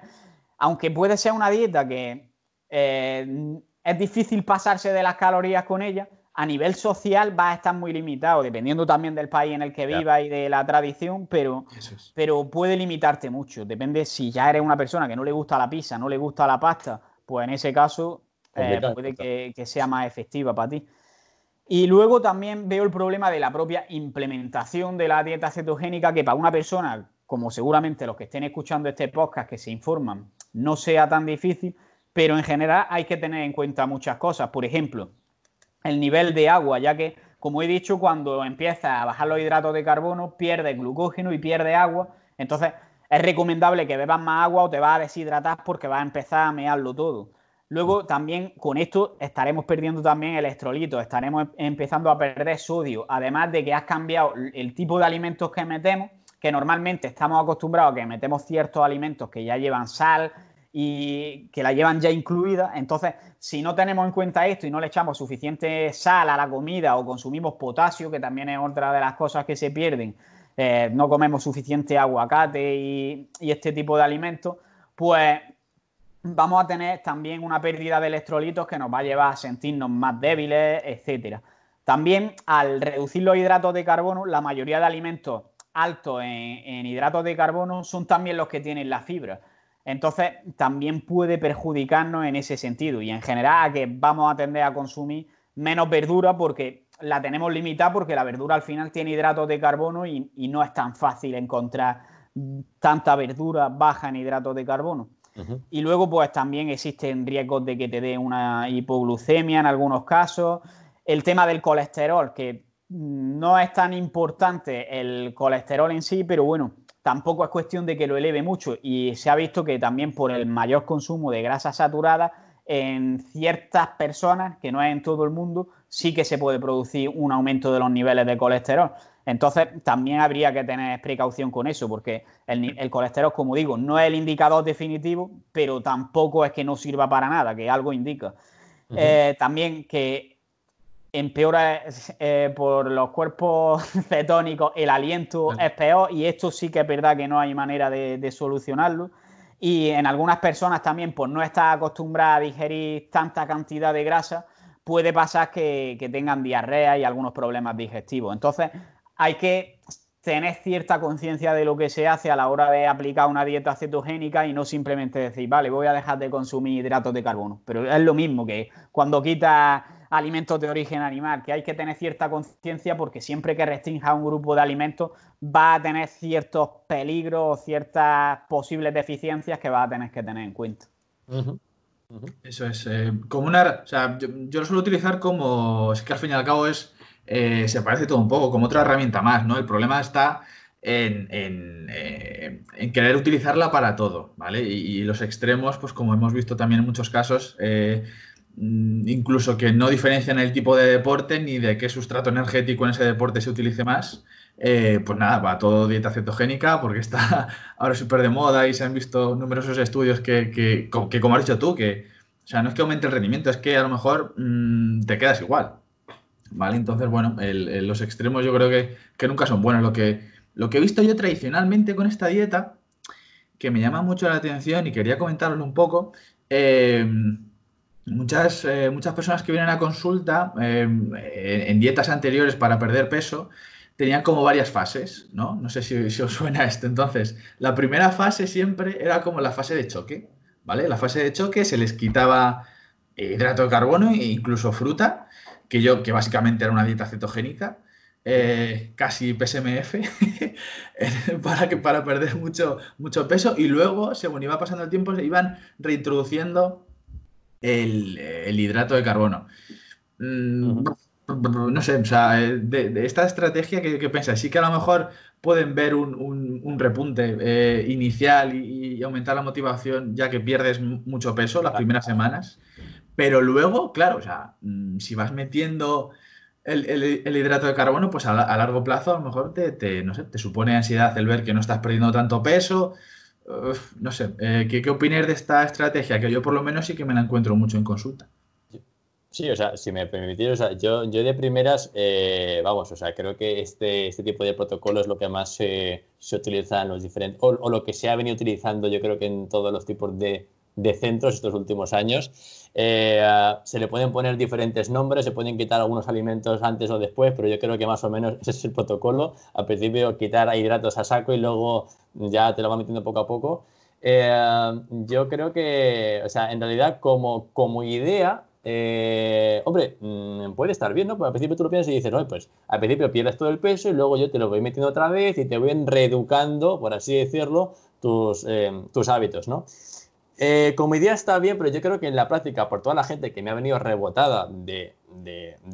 aunque puede ser una dieta que eh, es difícil pasarse de las calorías con ella, a nivel social va a estar muy limitado, dependiendo también del país en el que viva y de la tradición, pero, pero puede limitarte mucho. Depende si ya eres una persona que no le gusta la pizza, no le gusta la pasta, pues en ese caso eh, puede que, sea más efectiva para ti. Y luego también veo el problema de la propia implementación de la dieta cetogénica, que para una persona, como seguramente los que estén escuchando este podcast que se informan, no sea tan difícil, pero en general hay que tener en cuenta muchas cosas. Por ejemplo, el nivel de agua, ya que, como he dicho, cuando empieza a bajar los hidratos de carbono, pierde glucógeno y pierde agua. Entonces, es recomendable que bebas más agua o te vas a deshidratar porque vas a empezar a mearlo todo. Luego, también con esto estaremos perdiendo también el electrolitos, estaremos em, empezando a perder sodio, además de que has cambiado el tipo de alimentos que metemos, que normalmente estamos acostumbrados a que metemos ciertos alimentos que ya llevan sal, y que la llevan ya incluida. Entonces, si no tenemos en cuenta esto y no le echamos suficiente sal a la comida o consumimos potasio, que también es otra de las cosas que se pierden, eh, no comemos suficiente aguacate y, este tipo de alimentos, pues vamos a tener también una pérdida de electrolitos que nos va a llevar a sentirnos más débiles, etcétera. También al reducir los hidratos de carbono, la mayoría de alimentos altos en, en hidratos de carbono son también los que tienen la fibra. Entonces, también puede perjudicarnos en ese sentido y en general a que vamos a tender a consumir menos verdura porque la tenemos limitada, porque la verdura al final tiene hidratos de carbono y, no es tan fácil encontrar tanta verdura baja en hidratos de carbono. Y luego, pues también existen riesgos de que te dé una hipoglucemia en algunos casos. El tema del colesterol, que no es tan importante el colesterol en sí, pero bueno, tampoco es cuestión de que lo eleve mucho y se ha visto que también por el mayor consumo de grasas saturadas en ciertas personas, que no es en todo el mundo, sí que se puede producir un aumento de los niveles de colesterol. Entonces, también habría que tener precaución con eso, porque el, colesterol, como digo, no es el indicador definitivo, pero tampoco es que no sirva para nada, que algo indica. Eh, también que empeora eh, por los cuerpos cetónicos, el aliento es peor y esto sí que es verdad que no hay manera de, solucionarlo. Y en algunas personas también, por pues, no estar acostumbrada a digerir tanta cantidad de grasa, puede pasar que, que tengan diarrea y algunos problemas digestivos. Entonces, hay que tener cierta conciencia de lo que se hace a la hora de aplicar una dieta cetogénica y no simplemente decir, vale, voy a dejar de consumir hidratos de carbono. Pero es lo mismo que cuando quitas alimentos de origen animal, que hay que tener cierta conciencia porque siempre que restrinja un grupo de alimentos va a tener ciertos peligros o ciertas posibles deficiencias que va a tener que tener en cuenta. Eso es, eh, como una, o sea, yo, lo suelo utilizar como, es que al fin y al cabo es, eh, se parece todo un poco, como otra herramienta más, ¿no? El problema está en, eh, querer utilizarla para todo, ¿vale? Y, los extremos, pues como hemos visto también en muchos casos, Mm, incluso que no diferencian el tipo de deporte ni de qué sustrato energético en ese deporte se utilice más, eh, pues nada, va todo dieta cetogénica porque está ahora súper de moda y se han visto numerosos estudios que, como has dicho tú, que o no es que aumente el rendimiento, es que a lo mejor mm, te quedas igual. ¿Vale? Entonces, bueno, los extremos yo creo que, nunca son buenos. Lo que, lo que he visto yo tradicionalmente con esta dieta, que me llama mucho la atención y quería comentarlo un poco, eh, Muchas, eh, muchas personas que vienen a consulta em, en dietas anteriores para perder peso tenían como varias fases, ¿no? No sé si, os suena esto. Entonces, la primera fase siempre era como la fase de choque, ¿vale? La fase de choque se les quitaba eh, hidrato de carbono e incluso fruta, que yo, que básicamente era una dieta cetogénica, eh, casi PSMF, para, que, para perder mucho, mucho peso y luego, según iba pasando el tiempo, se iban reintroduciendo el, hidrato de carbono. Mm, no sé, o sea, eh, de, esta estrategia que, piensas? sí que a lo mejor pueden ver un, repunte eh, inicial y, aumentar la motivación ya que pierdes mucho peso las primeras semanas, pero luego, claro, o sea, mm, si vas metiendo el, hidrato de carbono, pues a, largo plazo a lo mejor te, no sé, te supone ansiedad el ver que no estás perdiendo tanto peso, no sé, eh, ¿qué, ¿qué opináis de esta estrategia? Que yo por lo menos sí que me la encuentro mucho en consulta. Sí, o sea, si me permitís, yo, de primeras, eh, vamos, o sea, creo que este, este, tipo de protocolo es lo que más se utiliza en los diferentes, o, lo que se ha venido utilizando yo creo que en todos los tipos de, de centros estos últimos años. Eh, se le pueden poner diferentes nombres, se pueden quitar algunos alimentos antes o después, pero yo creo que más o menos ese es el protocolo. Al principio quitar hidratos a saco y luego ya te lo va metiendo poco a poco. Eh, yo creo que, o sea, en realidad como, como idea, eh, hombre, mm, puede estar bien, ¿no? Pues al principio tú lo piensas y dices, no, pues al principio pierdes todo el peso y luego yo te lo voy metiendo otra vez y te voy reeducando, por así decirlo, tus, tus hábitos, ¿no? Eh, como idea está bien, pero yo creo que en la práctica, por toda la gente que me ha venido rebotada de,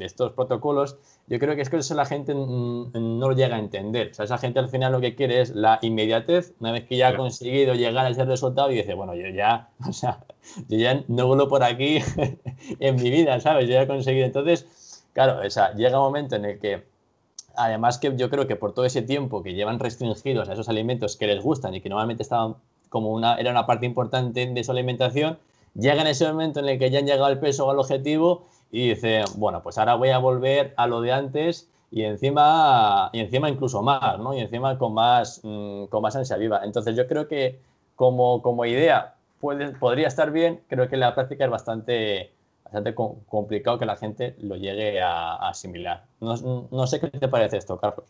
estos protocolos, yo creo que es que eso la gente no lo llega a entender. O sea, esa gente al final lo que quiere es la inmediatez, una vez que ya ha conseguido llegar a ese resultado y dice, bueno, yo ya, o sea, ya no vuelo por aquí en mi vida, ¿sabes? Yo ya he conseguido. Entonces, claro, o sea, llega un momento en el que además que yo creo que por todo ese tiempo que llevan restringidos a esos alimentos que les gustan y que normalmente estaban como una, era una parte importante de su alimentación, llega en ese momento en el que ya han llegado al peso o al objetivo y dice, bueno, pues ahora voy a volver a lo de antes y encima, y encima incluso más, ¿no? Y encima con más, mm, con más ansia viva. Entonces yo creo que como, como idea puede, podría estar bien, creo que la práctica es bastante, bastante complicado que la gente lo llegue a, a asimilar. No, no sé qué te parece esto, Carlos.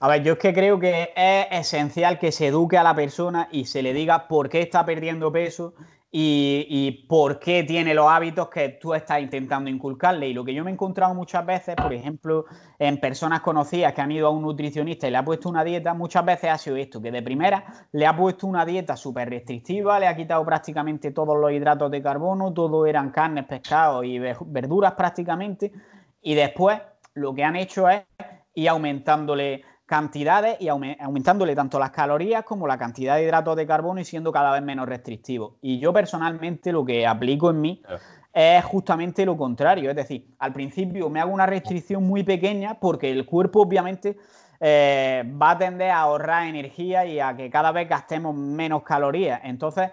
A ver, yo es que creo que es esencial que se eduque a la persona y se le diga por qué está perdiendo peso y, por qué tiene los hábitos que tú estás intentando inculcarle. Y lo que yo me he encontrado muchas veces, por ejemplo, en personas conocidas que han ido a un nutricionista y le ha puesto una dieta, muchas veces ha sido esto, que de primera le ha puesto una dieta súper restrictiva, le ha quitado prácticamente todos los hidratos de carbono, todo eran carnes, pescados y verduras prácticamente, y después lo que han hecho es ir aumentándole cantidades y aumentándole tanto las calorías como la cantidad de hidratos de carbono y siendo cada vez menos restrictivo. Y yo personalmente lo que aplico en mí es justamente lo contrario, es decir, al principio me hago una restricción muy pequeña porque el cuerpo obviamente eh, va a tender a ahorrar energía y a que cada vez gastemos menos calorías. Entonces,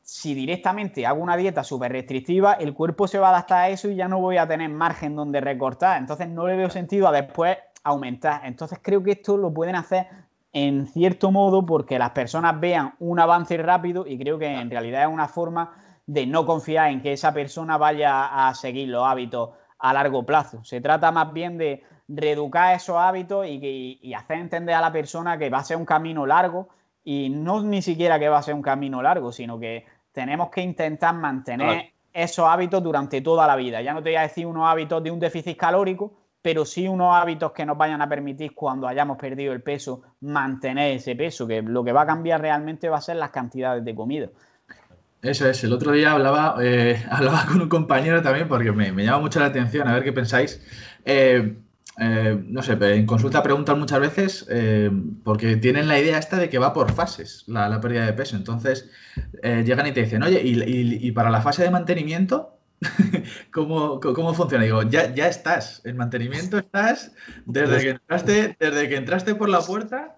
si directamente hago una dieta súper restrictiva, el cuerpo se va a adaptar a eso y ya no voy a tener margen donde recortar. Entonces no le veo sentido a después aumentar. Entonces creo que esto lo pueden hacer en cierto modo porque las personas vean un avance rápido y creo que en realidad es una forma de no confiar en que esa persona vaya a seguir los hábitos a largo plazo. Se trata más bien de reeducar esos hábitos y, hacer entender a la persona que va a ser un camino largo y no ni siquiera que va a ser un camino largo, sino que tenemos que intentar mantener esos hábitos durante toda la vida. Ya no te voy a decir unos hábitos de un déficit calórico, pero sí unos hábitos que nos vayan a permitir cuando hayamos perdido el peso mantener ese peso, que lo que va a cambiar realmente va a ser las cantidades de comida. Eso es, el otro día hablaba, eh, hablaba con un compañero también porque me, llama mucho la atención, a ver qué pensáis. Eh, eh, no sé, en consulta preguntan muchas veces porque tienen la idea esta de que va por fases la, pérdida de peso. Entonces llegan y te dicen, oye, y, para la fase de mantenimiento, ¿Cómo, funciona? Digo, ya, ya estás, en mantenimiento estás, desde pues que entraste, desde que entraste por la puerta,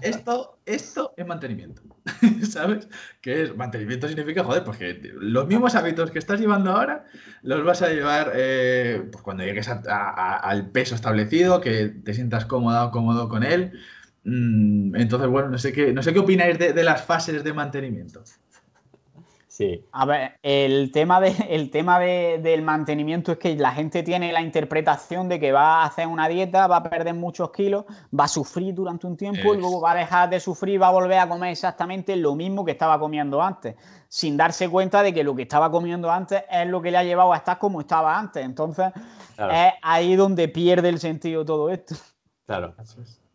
esto, esto es mantenimiento. ¿Sabes? Que es mantenimiento significa, joder, porque pues los mismos hábitos que estás llevando ahora los vas a llevar eh, pues cuando llegues al peso establecido, que te sientas cómodo, cómodo con él. Mm, entonces, bueno, no sé qué, no sé qué opináis de las fases de mantenimiento. A ver, el tema, de, el tema del mantenimiento es que la gente tiene la interpretación de que va a hacer una dieta, va a perder muchos kilos, va a sufrir durante un tiempo y luego va a dejar de sufrir, va a volver a comer exactamente lo mismo que estaba comiendo antes, sin darse cuenta de que lo que estaba comiendo antes es lo que le ha llevado a estar como estaba antes. Entonces, es ahí donde pierde el sentido todo esto. Claro,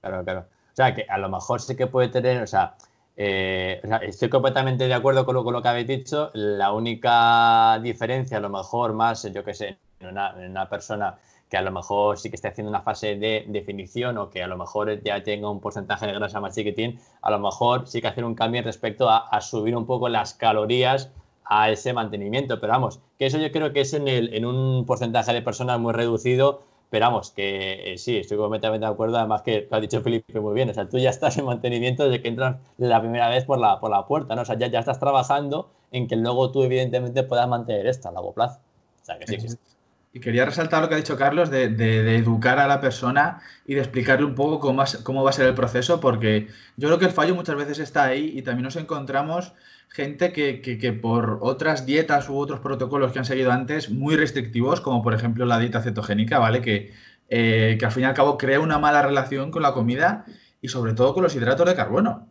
claro, claro. O sea, que a lo mejor sí que puede tener, o sea, eh, estoy completamente de acuerdo con lo, que habéis dicho. La única diferencia, a lo mejor más, yo que sé, en una, persona que a lo mejor sí que esté haciendo una fase de definición o que a lo mejor ya tenga un porcentaje de grasa más chiquitín, a lo mejor sí que hacer un cambio respecto a, subir un poco las calorías a ese mantenimiento. Pero vamos, que eso yo creo que es en, en un porcentaje de personas muy reducido pero vamos, que eh, sí, estoy completamente de acuerdo, además que lo ha dicho Felipe muy bien, o sea, tú ya estás en mantenimiento desde que entras la primera vez por la, por la puerta, ¿no? O sea, ya, ya estás trabajando en que luego tú evidentemente puedas mantener esto a largo plazo. O sea, que sí, sí. Y quería resaltar lo que ha dicho Carlos de, educar a la persona y de explicarle un poco cómo, va, cómo va a ser el proceso, porque yo creo que el fallo muchas veces está ahí y también nos encontramos gente que, por otras dietas u otros protocolos que han seguido antes muy restrictivos, como por ejemplo la dieta cetogénica, ¿vale? Que, eh, que al fin y al cabo crea una mala relación con la comida y sobre todo con los hidratos de carbono,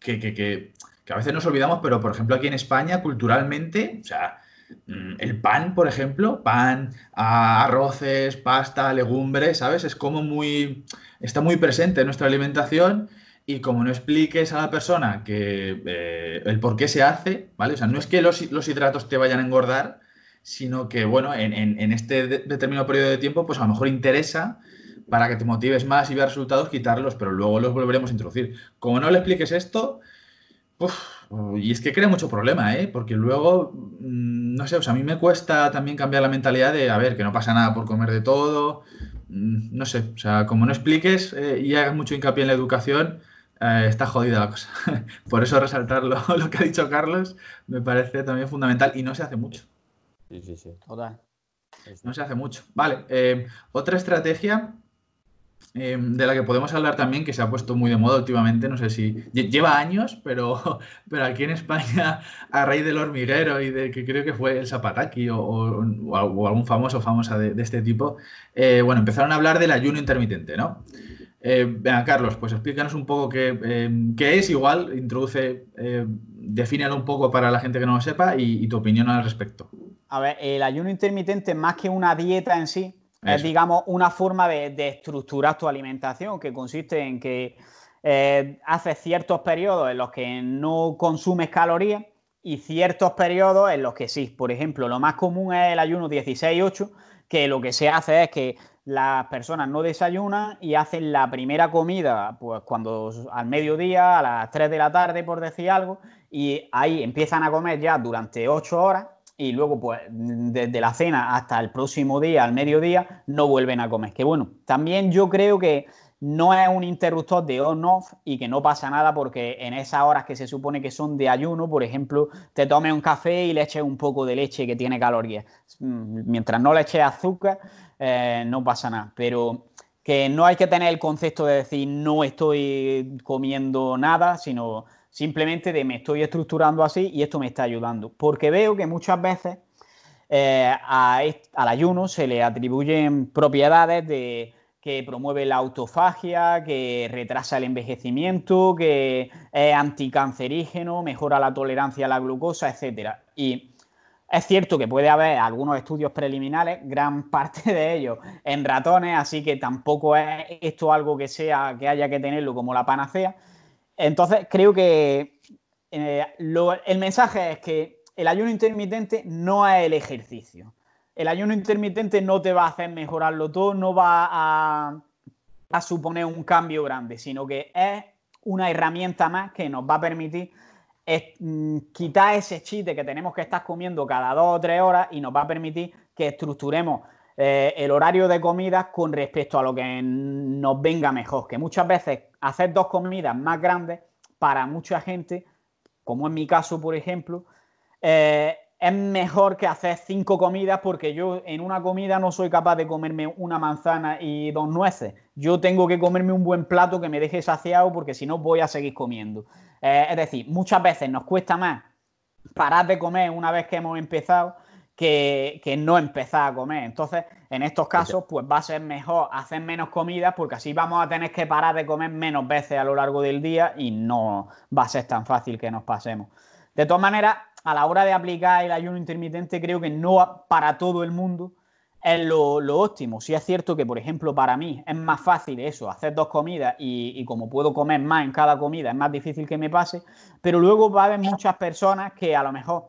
que, que a veces nos olvidamos, pero por ejemplo aquí en España culturalmente, o sea Mm, el pan, por ejemplo, pan, arroces, pasta, legumbres, ¿sabes? Es como muy, está muy presente en nuestra alimentación y como no expliques a la persona que eh, el por qué se hace, ¿vale? O sea, no es que los, hidratos te vayan a engordar, sino que, bueno, en, este determinado periodo de tiempo, pues a lo mejor interesa para que te motives más y veas resultados, quitarlos, pero luego los volveremos a introducir. Como no le expliques esto, y es que crea mucho problema, ¿eh? Porque luego, mm, no sé, o sea, a mí me cuesta también cambiar la mentalidad de, a ver, que no pasa nada por comer de todo, mm, no sé, o sea, como no expliques eh, y hagas mucho hincapié en la educación, eh, está jodida la cosa. por eso resaltar lo, que ha dicho Carlos me parece también fundamental y no se hace mucho. Sí, sí, sí. No se hace mucho. Vale, eh, otra estrategia Em, de la que podemos hablar también, que se ha puesto muy de moda últimamente, no sé si lleva años, pero, pero aquí en España, a raíz del hormiguero y de que creo que fue el Zapataki o, algún famoso famosa de, este tipo, eh, bueno, empezaron a hablar del ayuno intermitente, ¿no? Eh, venga, Carlos, pues explícanos un poco qué, em, qué es, igual introduce, eh, defínelo un poco para la gente que no lo sepa y, y tu opinión al respecto. A ver, el ayuno intermitente, más que una dieta en sí, es, digamos, una forma de, de, estructurar tu alimentación que consiste en que eh, haces ciertos periodos en los que no consumes calorías y ciertos periodos en los que sí. Por ejemplo, lo más común es el ayuno 16-8, que lo que se hace es que las personas no desayunan y hacen la primera comida, pues cuando al mediodía, a las 3 de la tarde, por decir algo, y ahí empiezan a comer ya durante 8 horas y luego, pues, desde la cena hasta el próximo día, al mediodía, no vuelven a comer. Que bueno, también yo creo que no es un interruptor de on-off y que no pasa nada porque en esas horas que se supone que son de ayuno, por ejemplo, te tomes un café y le eches un poco de leche que tiene calorías. Mm, mientras no le eches azúcar, eh, no pasa nada. Pero que no hay que tener el concepto de decir no estoy comiendo nada, sino simplemente de me estoy estructurando así y esto me está ayudando. Porque veo que muchas veces eh, al ayuno se le atribuyen propiedades de que promueve la autofagia, que retrasa el envejecimiento, que es anticancerígeno, mejora la tolerancia a la glucosa, etc. Y es cierto que puede haber algunos estudios preliminares, gran parte de ellos en ratones, así que tampoco es esto algo que sea que haya que tenerlo como la panacea, entonces, creo que eh, el mensaje es que el ayuno intermitente no es el ejercicio. El ayuno intermitente no te va a hacer mejorarlo todo, no va a, suponer un cambio grande, sino que es una herramienta más que nos va a permitir mm, quitar ese chiste que tenemos que estar comiendo cada dos o tres horas y nos va a permitir que estructuremos eh, el horario de comida con respecto a lo que nos venga mejor. Que muchas veces hacer dos comidas más grandes para mucha gente, como en mi caso, por ejemplo, eh, es mejor que hacer cinco comidas porque yo en una comida no soy capaz de comerme una manzana y dos nueces. Yo tengo que comerme un buen plato que me deje saciado porque si no voy a seguir comiendo. Eh, es decir, muchas veces nos cuesta más parar de comer una vez que hemos empezado que, que no empezar a comer. Entonces, en estos pues casos, pues va a ser mejor hacer menos comidas porque así vamos a tener que parar de comer menos veces a lo largo del día y no va a ser tan fácil que nos pasemos. De todas maneras, a la hora de aplicar el ayuno intermitente, creo que no para todo el mundo es lo, óptimo. Si es cierto que, por ejemplo, para mí es más fácil eso, hacer dos comidas y, como puedo comer más en cada comida, es más difícil que me pase, pero luego va a haber muchas personas que a lo mejor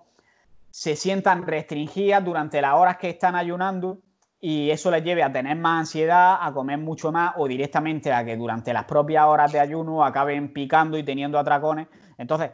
se sientan restringidas durante las horas que están ayunando y eso les lleve a tener más ansiedad, a comer mucho más o directamente a que durante las propias horas de ayuno acaben picando y teniendo atracones. Entonces,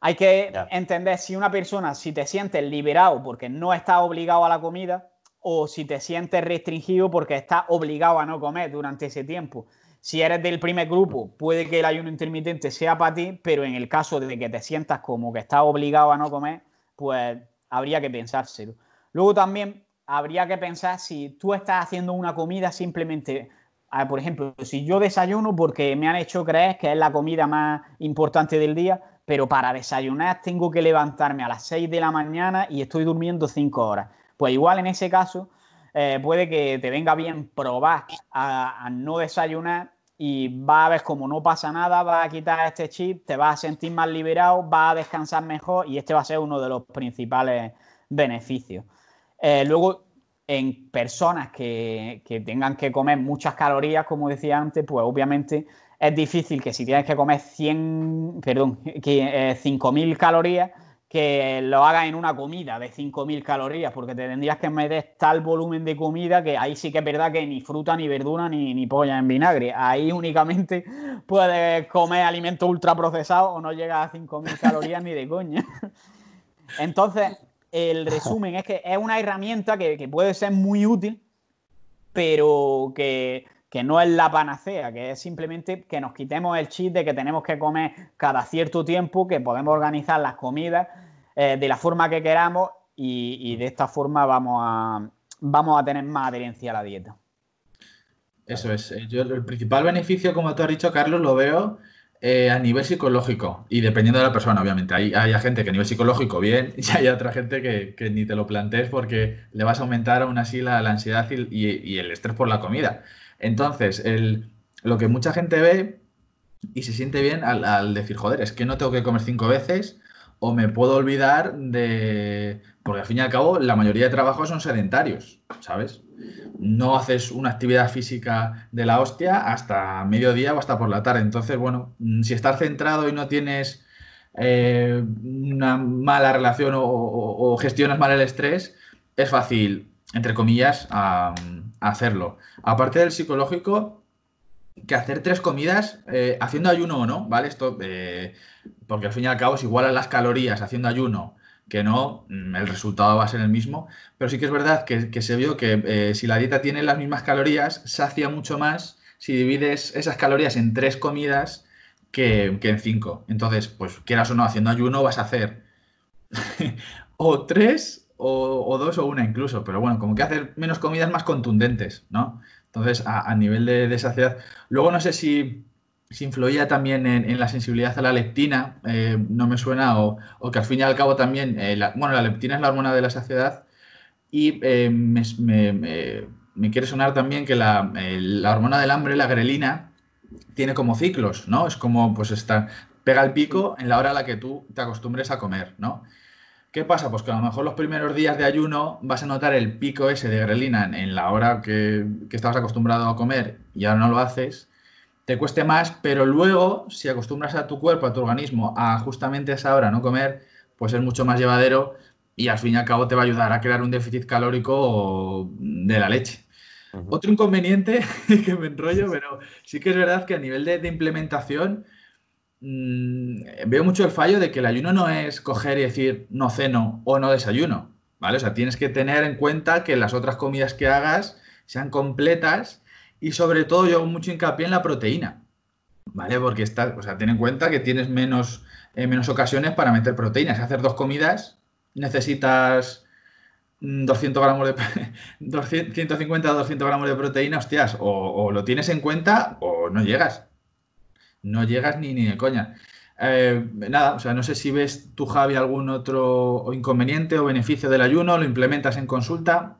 hay que entender si una persona, si te sientes liberado porque no está obligado a la comida o si te sientes restringido porque está obligado a no comer durante ese tiempo. Si eres del primer grupo, puede que el ayuno intermitente sea para ti, pero en el caso de que te sientas como que estás obligado a no comer, pues habría que pensárselo. Luego también habría que pensar si tú estás haciendo una comida simplemente, ah, por ejemplo, si yo desayuno porque me han hecho creer que es la comida más importante del día, pero para desayunar tengo que levantarme a las 6 de la mañana y estoy durmiendo 5 horas. Pues igual en ese caso eh, puede que te venga bien probar a, no desayunar y va a ver como no pasa nada, va a quitar este chip, te va a sentir más liberado, va a descansar mejor y este va a ser uno de los principales beneficios. Eh, luego, en personas que, tengan que comer muchas calorías, como decía antes, pues obviamente es difícil que si tienes que comer 100, perdón, 5.000 eh, calorías, que lo hagas en una comida de 5.000 calorías, porque te tendrías que meter tal volumen de comida que ahí sí que es verdad que ni fruta, ni verdura, ni, ni polla en vinagre. Ahí únicamente puedes comer ultra procesado o no llegas a 5.000 calorías ni de coña. Entonces, el resumen es que es una herramienta que, puede ser muy útil, pero que, no es la panacea, que es simplemente que nos quitemos el chip de que tenemos que comer cada cierto tiempo, que podemos organizar las comidas eh, de la forma que queramos y, de esta forma vamos a, vamos a tener más adherencia a la dieta. Eso es. Eh, yo el principal beneficio, como tú has dicho, Carlos, lo veo eh, a nivel psicológico, y dependiendo de la persona, obviamente, hay, gente que a nivel psicológico bien, y hay otra gente que, ni te lo plantees porque le vas a aumentar aún así la, la ansiedad y, el estrés por la comida. Entonces, el, lo que mucha gente ve y se siente bien al, al decir, joder, es que no tengo que comer cinco veces, o me puedo olvidar de... Porque al fin y al cabo la mayoría de trabajos son sedentarios, ¿sabes? no haces una actividad física de la hostia hasta mediodía o hasta por la tarde. Entonces, bueno, mm, si estás centrado y no tienes eh, una mala relación o, gestionas mal el estrés, es fácil, entre comillas, mm, hacerlo. Aparte del psicológico, que hacer tres comidas eh, haciendo ayuno o no, ¿vale? Esto, porque al fin y al cabo, igual a las calorías haciendo ayuno que no, mm, el resultado va a ser el mismo. Pero sí que es verdad que, se vio que eh, si la dieta tiene las mismas calorías, sacia mucho más si divides esas calorías en tres comidas que, en cinco. Entonces, pues quieras o no, haciendo ayuno vas a hacer o tres o, dos o una incluso. Pero bueno, como que hacer menos comidas más contundentes, ¿no? Entonces, a, nivel de, de saciedad. Luego no sé si si influía también en, la sensibilidad a la leptina, eh, no me suena, o, que al fin y al cabo también, eh, bueno, la leptina es la hormona de la saciedad y eh, me, quiere sonar también que la, hormona del hambre, la grelina, tiene como ciclos, ¿no? Es como, pues está, pega el pico en la hora a la que tú te acostumbres a comer, ¿no? ¿Qué pasa? Pues que a lo mejor los primeros días de ayuno vas a notar el pico ese de grelina en, la hora que, que estabas acostumbrado a comer y ahora no lo haces te cueste más, pero luego, si acostumbras a tu cuerpo, a tu organismo, a justamente esa hora no comer, pues es mucho más llevadero y al fin y al cabo te va a ayudar a crear un déficit calórico de la leche. Otro inconveniente, que me enrollo, pero sí que es verdad que a nivel de, implementación mm, veo mucho el fallo de que el ayuno no es coger y decir no ceno o no desayuno, ¿vale? O sea, tienes que tener en cuenta que las otras comidas que hagas sean completas y sobre todo yo hago mucho hincapié en la proteína, ¿vale? Porque está, o sea, ten en cuenta que tienes menos, eh, menos ocasiones para meter proteínas. hacer dos comidas, necesitas 200 mm, gramos de 150 a 200 gramos de proteína, hostias, o, lo tienes en cuenta o no llegas. No llegas ni, ni de coña. Eh, nada, o sea, no sé si ves tú, Javi, algún otro inconveniente o beneficio del ayuno, lo implementas en consulta.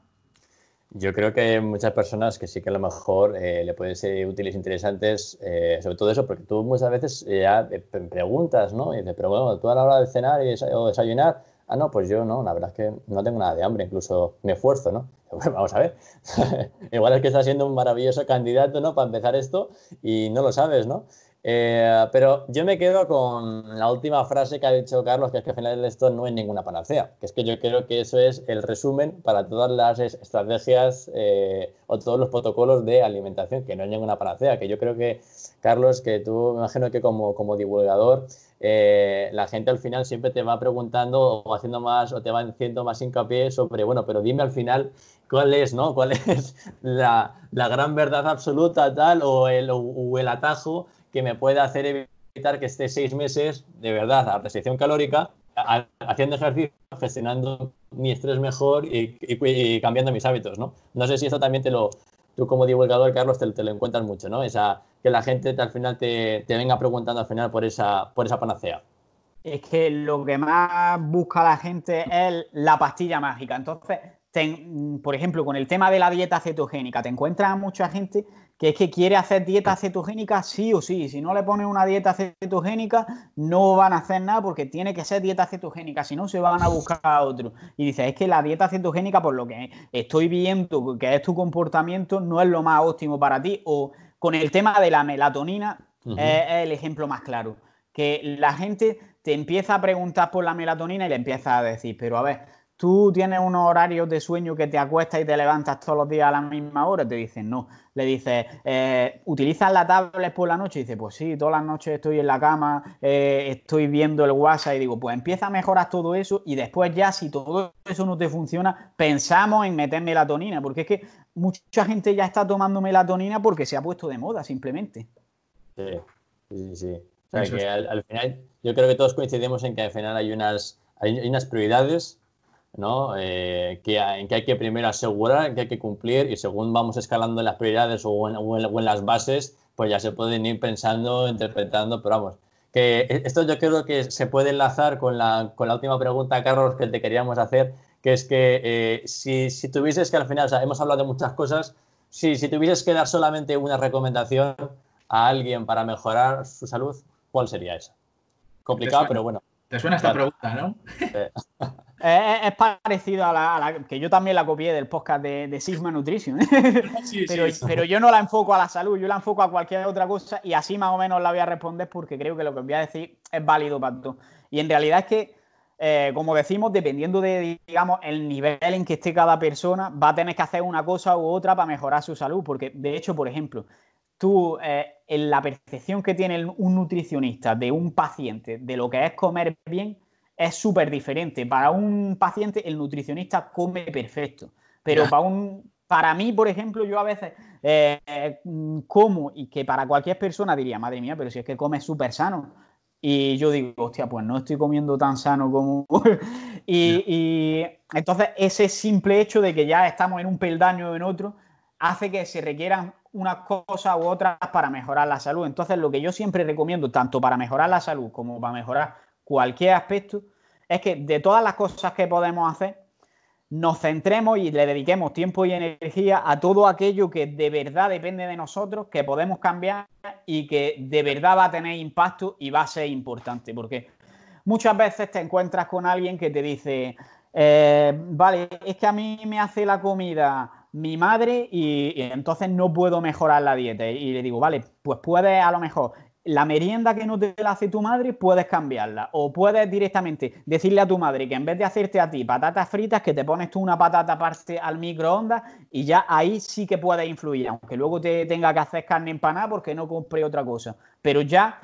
Yo creo que hay muchas personas que sí que a lo mejor eh, le pueden ser útiles, e interesantes, eh, sobre todo eso, porque tú muchas veces eh, ya preguntas, ¿no? Y dices, pero bueno, tú a la hora de cenar y o desayunar, ah, no, pues yo no, la verdad es que no tengo nada de hambre, incluso me esfuerzo, ¿no? Pues vamos a ver, igual es que estás siendo un maravilloso candidato, ¿no? Para empezar esto y no lo sabes, ¿no? Eh, pero yo me quedo con la última frase que ha dicho Carlos, que es que al final esto no es ninguna panacea, que es que yo creo que eso es el resumen para todas las estrategias eh, o todos los protocolos de alimentación, que no es ninguna panacea, que yo creo que, Carlos, que tú me imagino que como, como divulgador, eh, la gente al final siempre te va preguntando o haciendo más o te va haciendo más hincapié sobre, bueno, pero dime al final cuál es, ¿no? ¿Cuál es la, la gran verdad absoluta tal o el, o el atajo? que me pueda hacer evitar que esté seis meses de verdad a restricción calórica, haciendo ejercicio, gestionando mi estrés mejor y, cambiando mis hábitos, ¿no? No sé si esto también te lo, tú como divulgador, Carlos, te, lo encuentras mucho, ¿no? Esa, que la gente al final te, venga preguntando al final por esa, por esa panacea. Es que lo que más busca la gente es la pastilla mágica. Entonces, por ejemplo, con el tema de la dieta cetogénica, te encuentras mucha gente que es que quiere hacer dieta cetogénica sí o sí. Si no le ponen una dieta cetogénica, no van a hacer nada porque tiene que ser dieta cetogénica, si no se van a buscar a otro. Y dices, es que la dieta cetogénica, por lo que estoy viendo que es tu comportamiento, no es lo más óptimo para ti. O con el tema de la melatonina, es, el ejemplo más claro. Que la gente te empieza a preguntar por la melatonina y le empieza a decir, pero a ver, tú tienes unos horarios de sueño que te acuestas y te levantas todos los días a la misma hora, te dicen no. Le dices, eh, ¿utilizas la tablet por la noche? Y dice, pues sí, todas las noches estoy en la cama, eh, estoy viendo el WhatsApp y digo, pues empieza a mejorar todo eso y después ya si todo eso no te funciona, pensamos en meter melatonina, porque es que mucha gente ya está tomando melatonina porque se ha puesto de moda simplemente. Sí, sí, sí. O sea, que al, final yo creo que todos coincidimos en que al final hay unas, hay unas prioridades ¿no? Eh, que, en que hay que primero asegurar, que hay que cumplir y según vamos escalando las prioridades o en, en, las bases, pues ya se pueden ir pensando, interpretando, pero vamos. Que e, esto yo creo que se puede enlazar con la, última pregunta, Carlos, que te queríamos hacer, que es que eh, si, si, tuvieses que al final, hemos hablado de muchas cosas, si, si tuvieses que dar solamente una recomendación a alguien para mejorar su salud, ¿cuál sería esa? Complicado, pero bueno. Te suena esta pregunta, ¿no? Eh, Es, parecido a la, que yo también la copié del podcast de, Sigma Nutrition. pero, yo no la enfoco a la salud, yo la enfoco a cualquier otra cosa y así más o menos la voy a responder porque creo que lo que voy a decir es válido para todos. Y en realidad es que, eh, como decimos, dependiendo de, digamos, el nivel en que esté cada persona, va a tener que hacer una cosa u otra para mejorar su salud. Porque, de hecho, por ejemplo, tú, eh, en la percepción que tiene un nutricionista de un paciente de lo que es comer bien, es súper diferente. Para un paciente, el nutricionista come perfecto, pero para un. Para mí, por ejemplo, yo a veces eh, mm, como y que para cualquier persona diría, madre mía, pero si es que come súper sano, y yo digo, hostia, pues no estoy comiendo tan sano como... y, y, entonces ese simple hecho de que ya estamos en un peldaño o en otro hace que se requieran unas cosas u otras para mejorar la salud. Entonces lo que yo siempre recomiendo, tanto para mejorar la salud como para mejorar cualquier aspecto, es que de todas las cosas que podemos hacer, nos centremos y le dediquemos tiempo y energía a todo aquello que de verdad depende de nosotros, que podemos cambiar y que de verdad va a tener impacto y va a ser importante. Porque muchas veces te encuentras con alguien que te dice, eh, vale, es que a mí me hace la comida mi madre y, y, entonces no puedo mejorar la dieta. Y le digo, vale, pues puede a lo mejor la merienda que no te la hace tu madre, puedes cambiarla. O puedes directamente decirle a tu madre que en vez de hacerte a ti patatas fritas, que te pones tú una patata aparte al microondas y ya ahí sí que puedes influir, aunque luego te tenga que hacer carne empanada porque no compré otra cosa. Pero ya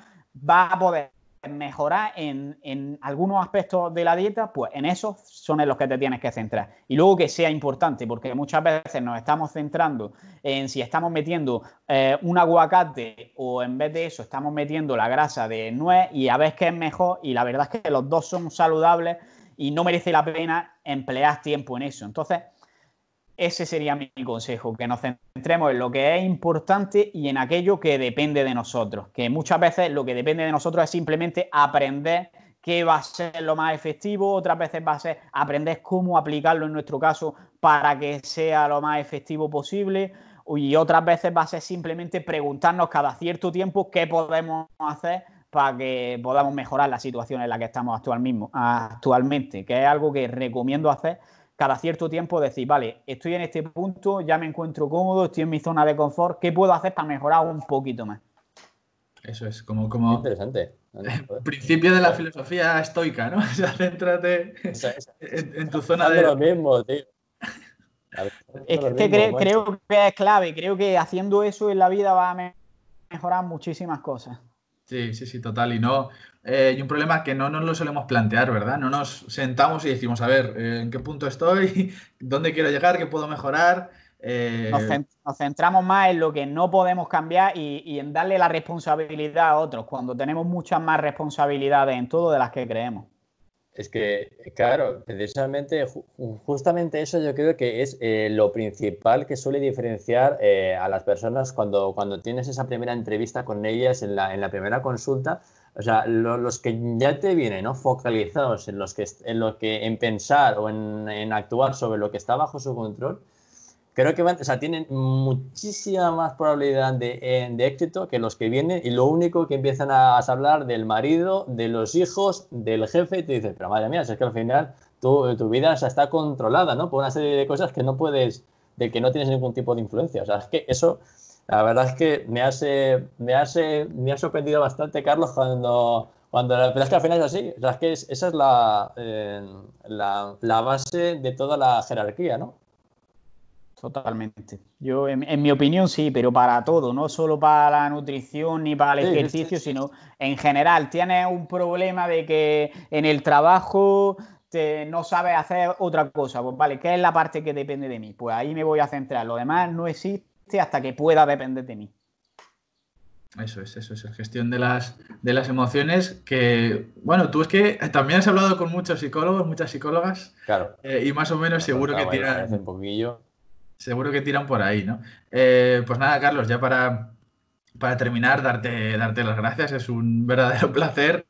va a poder mejorar en, algunos aspectos de la dieta, pues en esos son en los que te tienes que centrar. Y luego que sea importante, porque muchas veces nos estamos centrando en si estamos metiendo eh, un aguacate o en vez de eso estamos metiendo la grasa de nuez y a ver qué es mejor. Y la verdad es que los dos son saludables y no merece la pena emplear tiempo en eso. Entonces, ese sería mi consejo, que nos centremos en lo que es importante y en aquello que depende de nosotros, que muchas veces lo que depende de nosotros es simplemente aprender qué va a ser lo más efectivo, otras veces va a ser aprender cómo aplicarlo en nuestro caso para que sea lo más efectivo posible, y otras veces va a ser simplemente preguntarnos cada cierto tiempo qué podemos hacer para que podamos mejorar la situación en la que estamos actualmente, que es algo que recomiendo hacer cada cierto tiempo decir, vale, estoy en este punto, ya me encuentro cómodo, estoy en mi zona de confort, ¿qué puedo hacer para mejorar un poquito más? Eso es, como... como... Interesante. Principio de la filosofía estoica, ¿no? O sea, céntrate En, tu zona de... lo mismo, tío. es que creo que es clave, creo que haciendo eso en la vida va a mejorar muchísimas cosas. Sí, sí, sí, total. Y no. Eh, y un problema es que no nos lo solemos plantear, ¿verdad? No nos sentamos y decimos, a ver, eh, ¿en qué punto estoy? ¿Dónde quiero llegar? ¿Qué puedo mejorar? Eh, nos, centramos más en lo que no podemos cambiar y, en darle la responsabilidad a otros, cuando tenemos muchas más responsabilidades en todo de las que creemos. Es que, claro, precisamente, justamente eso yo creo que es eh, lo principal que suele diferenciar eh, a las personas cuando, cuando tienes esa primera entrevista con ellas en la, primera consulta. O sea, los que ya te vienen focalizados en, los que, lo que, en pensar o en actuar sobre lo que está bajo su control, creo que o sea, tienen muchísima más probabilidad de, de, éxito que los que vienen y lo único que empiezan a, hablar del marido, de los hijos, del jefe, y te dices, pero madre mía, es que al final tu, tu vida está controlada, ¿no? Por una serie de cosas que no puedes, de que no tienes ningún tipo de influencia. O sea, es que eso, la verdad es que me hace, me hace, me ha sorprendido bastante, Carlos, cuando cuando pero es que al final es así o sea, es que esa es la, eh, la, la, base de toda la jerarquía no Totalmente. Yo, en, mi opinión, sí, pero para todo, no solo para la nutrición ni para el ejercicio, sino en general. Tienes un problema de que en el trabajo te, no sabes hacer otra cosa. Pues vale, ¿qué es la parte que depende de mí? Pues ahí me voy a centrar. Lo demás no existe hasta que pueda depender de mí. Eso es, eso es, gestión de las, de las emociones que, bueno, tú es que también has hablado con muchos psicólogos, muchas psicólogas, claro. Eh, y más o menos seguro que tiran... Seguro que tiran por ahí, ¿no? Eh, pues nada, Carlos, ya para, para terminar, darte, darte las gracias. Es un verdadero placer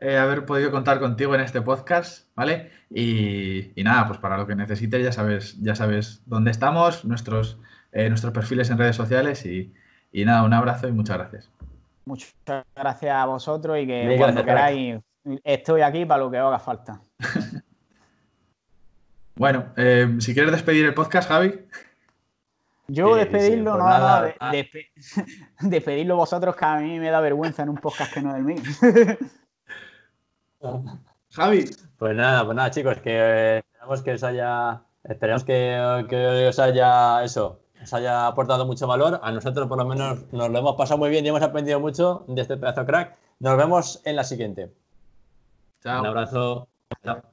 eh, haber podido contar contigo en este podcast, ¿vale? Y, nada, pues para lo que necesites ya sabes, ya sabes dónde estamos, nuestros, eh, nuestros perfiles en redes sociales y, nada, un abrazo y muchas gracias. Muchas gracias a vosotros y que cuando queráis, estoy aquí para lo que haga falta. Bueno, eh, si quieres despedir el podcast, Javi. Yo despedirlo, pues nada, ah. despedirlo vosotros, que a mí me da vergüenza en un podcast que no es el mío. Javi. Pues nada, pues nada, chicos, que eh, esperamos que os haya. Esperemos que, os haya eso, os haya aportado mucho valor. A nosotros, por lo menos, nos lo hemos pasado muy bien y hemos aprendido mucho de este pedazo crack. Nos vemos en la siguiente. Chao. Un abrazo. Chao.